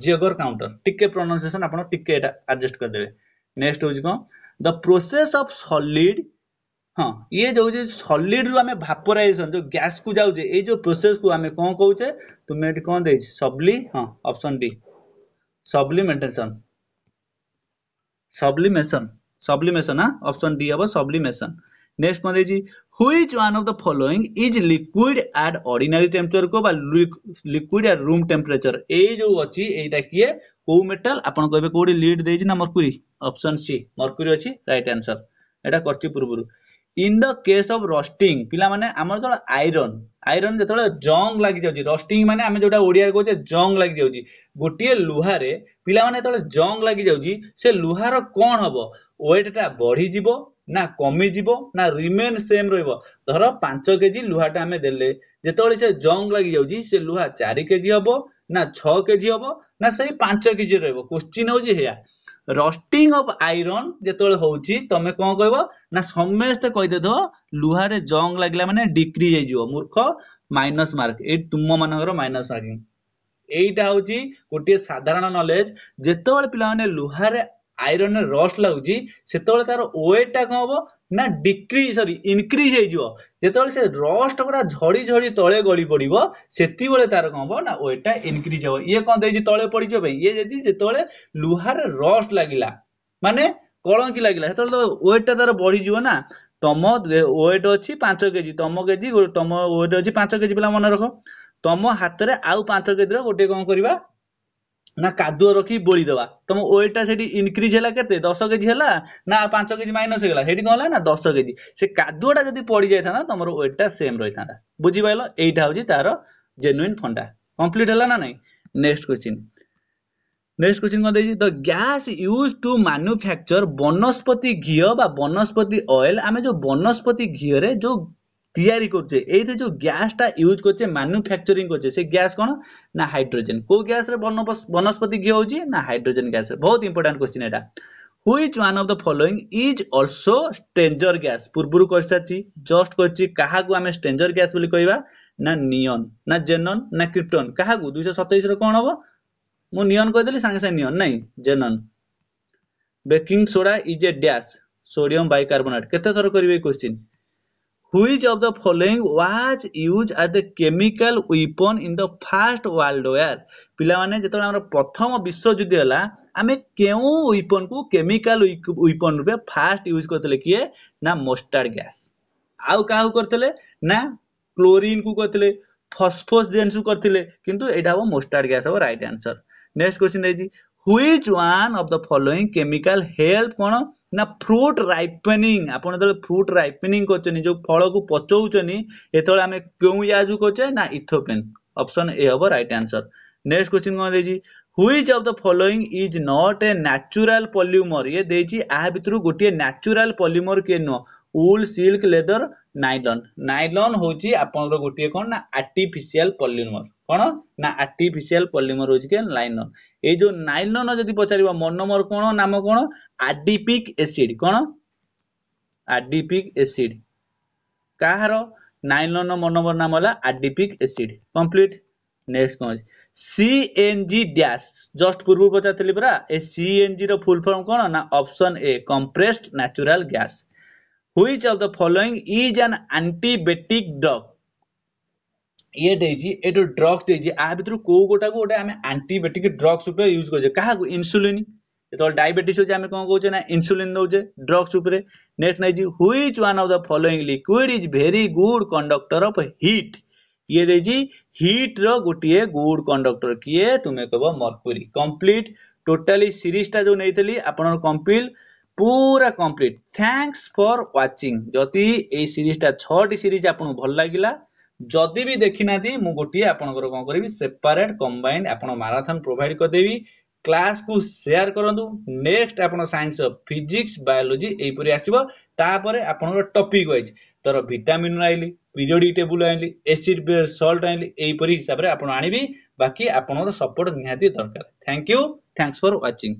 ଜିଅଗର କାଉଣ୍ଟର ଟିକେ ପ୍ରନାଉନ୍ସିଏସନ୍ ଆପଣ ଟିକେ ଏଇଟା ଆଡ଼ଜଷ୍ଟ କରିଦେବେ ନେକ୍ସଟ ହେଉଛି କ'ଣ ଦ ପ୍ରୋସେସ୍ ଅଫ୍ ସଲିଡ୍ ହଁ ଇଏ ଯାଉଛି ସଲିଡ୍ରୁ ଆମେ ଭାପରାଇଜେସନ୍ ଯେଉଁ ଗ୍ୟାସ୍କୁ ଯାଉଛେ ଏଇ ଯେଉଁ ପ୍ରୋସେସ୍କୁ ଆମେ କ'ଣ କହୁଛେ ତୁମେ ଏଠି କ'ଣ ଦେଇଛି ସବ୍ଲି ହଁ option D sublimation sublimation sublimation huh? Ah? option d hobo sublimation next मत which one of the following is liquid at ordinary temperature को लिक्विड आट रूम टेम्परेचर यही जो अच्छी यहीटा किए कौ मेटाल आप कहे कौटी लिड दे मरकुरी ऑप्शन सी मरकुरी अच्छी रईट आंसर यहाँ कर पूर्व in the case of rusting ପିଲାମାନେ ଆମର ଯେତେବେଳେ ଆଇରନ୍ ଆଇରନ୍ ଯେତେବେଳେ ଜଙ୍ଗ ଲାଗିଯାଉଛି ରଷ୍ଟିଂ ମାନେ ଆମେ ଯେଉଁଟା ଓଡ଼ିଆରେ କହୁଛେ ଜଙ୍ଗ ଲାଗିଯାଉଛି ଗୋଟିଏ ଲୁହାରେ ପିଲାମାନେ ଯେତେବେଳେ ଜଙ୍ଗ ଲାଗିଯାଉଛି ସେ ଲୁହାର କ'ଣ ହେବ ୱେଟ୍ଟା ବଢ଼ିଯିବ ନା କମିଯିବ ନା ରିମେନ୍ ସେମ୍ ରହିବ ଧର ପାଞ୍ଚ କେଜି ଲୁହାଟା ଆମେ ଦେଲେ ଯେତେବେଳେ ସେ ଜଙ୍ଗ ଲାଗିଯାଉଛି ସେ ଲୁହା ଚାରି କେଜି ହେବ ନା ଛଅ କେଜି ହେବ ନା ସେଇ ପାଞ୍ଚ କେଜି ରହିବ କୋଶ୍ଚିନ୍ ହେଉଛି ଏହା ରଷ୍ଟିଂ ଅଫ୍ ଆଇରନ୍ ଯେତେବେଳେ ହେଉଛି ତମେ କ'ଣ କହିବ ନା ସମସ୍ତେ କହିଦେଇଥିବ ଲୁହାରେ ଜଙ୍ଗ ଲାଗିଲା ମାନେ ଡିକ୍ରିଜ୍ ହେଇଯିବ ମୂର୍ଖ ମାଇନସ୍ ମାର୍କ ଏଇ ତୁମମାନଙ୍କର ମାଇନସ୍ ମାର୍କିଂ ଏଇଟା ହେଉଛି ଗୋଟିଏ ସାଧାରଣ ନଲେଜ ଯେତେବେଳେ ପିଲାମାନେ ଲୁହାରେ ଆଇରନ୍ ରଷ୍ଟ ଲାଗୁଛି ସେତେବେଳେ ତାର ୱେଟ୍ଟା କ'ଣ ହେବ ନା ଡିକ୍ରିଜ୍ ସରି ଇନକ୍ରିଜ୍ ହେଇଯିବ ଯେତେବେଳେ ସେ ରଷ୍ଟ ଗୁରା ଝଡ଼ି ଝଡ଼ି ତଳେ ଗଳି ପଡ଼ିବ ସେତେବେଳେ ତାର କ'ଣ ହେବ ନା ୱେଟ୍ଟା ଇନକ୍ରିଜ୍ ହେବ ଇଏ କ'ଣ ଦେଇଛି ତଳେ ପଡ଼ିଯିବା ପାଇଁ ଇଏ ଦେଇଛି ଯେତେବେଳେ ଲୁହାରେ ରଷ୍ଟ ଲାଗିଲା ମାନେ କଳଙ୍କି ଲାଗିଲା ସେତେବେଳେ ତ ୱେଟ୍ଟା ତାର ବଢ଼ିଯିବ ନା ତମ ୱେଟ୍ ଅଛି ପାଞ୍ଚ କେଜି ତମ କେଜି ତମ ୱେଟ୍ ଅଛି ପାଞ୍ଚ କେଜି ପିଲା ମନେ ରଖ ତମ ହାତରେ ଆଉ ପାଞ୍ଚ କେଜିର ଗୋଟିଏ କ'ଣ କରିବା ନା କାଦୁଅ ରଖିକି ବୋଳିଦେବା ତମ ୱେଟ୍ଟା ସେଠି ଇନକ୍ରିଜ୍ ହେଲା କେତେ ଦଶ କେଜି ହେଲା ନା ପାଞ୍ଚ କେଜି ମାଇନସ୍ ହେଇଗଲା ସେଠି କ'ଣ ହେଲା ନା ଦଶ କେଜି ସେ କାଦୁଅଟା ଯଦି ପଡ଼ିଯାଇଥାନ୍ତା ତମର ୱେଟ୍ଟା ସେମ୍ ରହିଥାନ୍ତା ବୁଝିପାରିଲ ଏଇଟା ହେଉଛି ତାର ଜେନୁଇନ୍ ଫଣ୍ଡା କମ୍ପ୍ଲିଟ୍ ହେଲା ନା ନାହିଁ ନେକ୍ସଟ କ୍ୱେଶ୍ଚିନ୍ ନେକ୍ସଟ କ୍ୱେଶ୍ଚିନ୍ କ'ଣ ଦେଇଛି the gas use to manufacture Vanaspati ଘିଅ ବା ବନସ୍ପତି ଅଏଲ୍ ଆମେ ଯେଉଁ ବନସ୍ପତି ଘିଅରେ ଯେଉଁ ତିଆରି କରୁଛେ ଏଇଠି যে গ্যাসটা ইউজ করছে ମାନୁଫ୍ୟାକ୍ଚରିଂ করছে সেই গ্যাস କ'ଣ না হাইড্রোজেন କେଉଁ গ্যাসের বনস্পতি ଘିଅ ହେଉଛି না হাইড্রোজেন গ্যাস বহুত ଇମ୍ପୋର୍ଟାଣ୍ଟ କ୍ୱେଶ୍ଚିନ୍ এটা which one of the following is also stranger gas পূর্বর কইসাছি জস্ট কইছি কাহাকু আমি স্ট্রেঞ্জর গ্যাস বলি কইবা না নিয়ন না জেনন না ক্রিপ্টন কাহাকু 227 ৰ কোন হব মু নিয়ন কই দেলি সাংগে নিয়ন নাই xenon baking soda is a dash sodium bicarbonate কত থর করিবে question Which of the following was used as a chemical weapon in the first world war ପିଲାମାନେ ଯେତେବେଳେ ଆମର ପ୍ରଥମ ବିଶ୍ୱଯୁଦ୍ଧ ହେଲା ଆମେ କେଉଁ ୱେପନକୁ କେମିକାଲ ୱେପନ ରୂପେ ଫାର୍ଷ୍ଟ ୟୁଜ୍ କରିଥିଲେ କିଏ ନା ମଷ୍ଟାର୍ଡ ଗ୍ୟାସ୍ ଆଉ କାହାକୁ କରିଥିଲେ ନା କ୍ଲୋରିନକୁ କରିଥିଲେ ଫସଫସ୍ ଜେନ୍ସକୁ କରିଥିଲେ କିନ୍ତୁ ଏଇଟା ହେବ ମଷ୍ଟାର୍ଡ ଗ୍ୟାସ୍ ହେବ ରାଇଟ୍ ଆନ୍ସର ନେକ୍ସଟ କ୍ୱେଶ୍ଚିନ୍ ଦେଇଛି which one of the following chemical help କ'ଣ ନା ଫ୍ରୁଟ୍ ରାଇପେନିଂ ଆପଣ ଯେତେବେଳେ ଫ୍ରୁଟ୍ ରାଇପେନିଂ କରୁଛନ୍ତି ଯେଉଁ ଫଳକୁ ପଚଉଛନ୍ତି ଯେତେବେଳେ ଆମେ କେଉଁ ୟାଜୁ କରୁଛେ ନା ଇଥୋପେନ୍ ଅପସନ୍ ଏ ହେବ ରାଇଟ୍ ଆନ୍ସର୍ ନେକ୍ସଟ କ୍ୱେଶ୍ଚିନ୍ କ'ଣ ଦେଇଛି which of the following is not a natural polymer ଇଏ ଦେଇଛି ଏହା ଭିତରୁ ଗୋଟିଏ ନ୍ୟାଚୁରାଲ ପଲ୍ୟୁମର କିଏ ନୁହଁ wool silk leather nylon nylon ହେଉଛି ଆପଣଙ୍କର ଗୋଟିଏ କ'ଣ ନା ଆର୍ଟିଫିସିଆଲ ପଲିମର କ'ଣ ନା ଆର୍ଟିଫିସିଆଲ ପଲିମର ହେଉଛି କି ନାଇଲନ୍ ଏଇ ଯେଉଁ ନାଇଲନ୍ର ଯଦି ପଚାରିବ ମନୋମର କ'ଣ ନାମ କ'ଣ ଆଡିପିକ୍ ଏସିଡ୍ କ'ଣ ଆଡିପିକ୍ ଏସିଡ୍ କାହାର ନାଇଲନ୍ର ମନୋମର ନାମ ହେଲା ଆଡିପିକ୍ ଏସିଡ୍ କମ୍ପ୍ଲିଟ୍ ନେକ୍ସଟ କ'ଣ ଅଛି ସିଏନ୍ଜି ଡ୍ୟାସ୍ ଜଷ୍ଟ ପୂର୍ବରୁ ପଚାରିଥିଲି ପରା ଏ ସିଏନ୍ଜିର ଫୁଲ୍ ଫର୍ମ କ'ଣ ନା option A compressed natural gas which of the following is an antibiotic drug ଇଏ ଦେଇଛି ଏଠୁ ଡ୍ରଗ୍ସ ଦେଇଛି ଆ ଭିତରୁ କୋଉ ଗୋଟାକୁ ଗୋଟେ ଆମେ ଆଣ୍ଟିବାୟୋଟିକ୍ ଡ୍ରଗ୍ସ ଉପରେ ୟୁଜ୍ କରୁଛେ କାହାକୁ ଇନସୁଲିନ୍ ଯେତେବେଳେ ଡାଇବେଟିସ୍ ହେଉଛି ଆମେ କ'ଣ କହୁଛେ ନା ଇନସୁଲିନ୍ ନେଉଛେ ଡ୍ରଗ୍ସ ଉପରେ ନେକ୍ସଟ ନେଇଛି which one of the following liquid is very good conductor of heat ଇଏ ଦେଇଛି ହିଟ୍ର ଗୋଟିଏ ଗୁଡ୍ କଣ୍ଡକ୍ଟର କିଏ ତୁମେ କହିବ ମର୍କୁରୀ କମ୍ପ୍ଲିଟ୍ ଟୋଟାଲି ସିରିଜ୍ଟା ଯେଉଁ ନେଇଥିଲି ଆପଣଙ୍କର କମ୍ପିଲ୍ পুরা କମ୍ପ୍ଲିଟ୍ ଥ୍ୟାଙ୍କସ୍ ଫର୍ ୱାଚିଂ ଯଦି ଏଇ ସିରିଜଟା ଛଅଟି ସିରିଜ ଆପଣଙ୍କୁ ଭଲ ଲାଗିଲା ଯଦି ବି ଦେଖିନାହାନ୍ତି ମୁଁ ଗୋଟିଏ ଆପଣଙ୍କର କ'ଣ କରିବି ସେପାରେଟ୍ କମ୍ବାଇନ୍ ଆପଣ ମାରାଥନ୍ ପ୍ରୋଭାଇଡ଼ କରିଦେବି କ୍ଲାସ୍କୁ ସେୟାର କରନ୍ତୁ ନେକ୍ସଟ ଆପଣ ସାଇନ୍ସ ଫିଜିକ୍ସ ବାୟୋଲୋଜି ଏହିପରି ଆସିବ ତାପରେ ଆପଣଙ୍କର ଟପିକ୍ ୱାଇଜ୍ ତର ଭିଟାମିନ୍ ଆଣିଲି ପିରିୟଡ଼ିକ୍ ଟେବୁଲ୍ ଆଣିଲି ଏସିଡ୍ ବେସ୍ ସଲ୍ଟ ଆଣିଲି ଏହିପରି ହିସାବରେ ଆପଣ ଆଣିବି ବାକି ଆପଣଙ୍କର ସପୋର୍ଟ ନିହାତି ଦରକାର thank you thanks for watching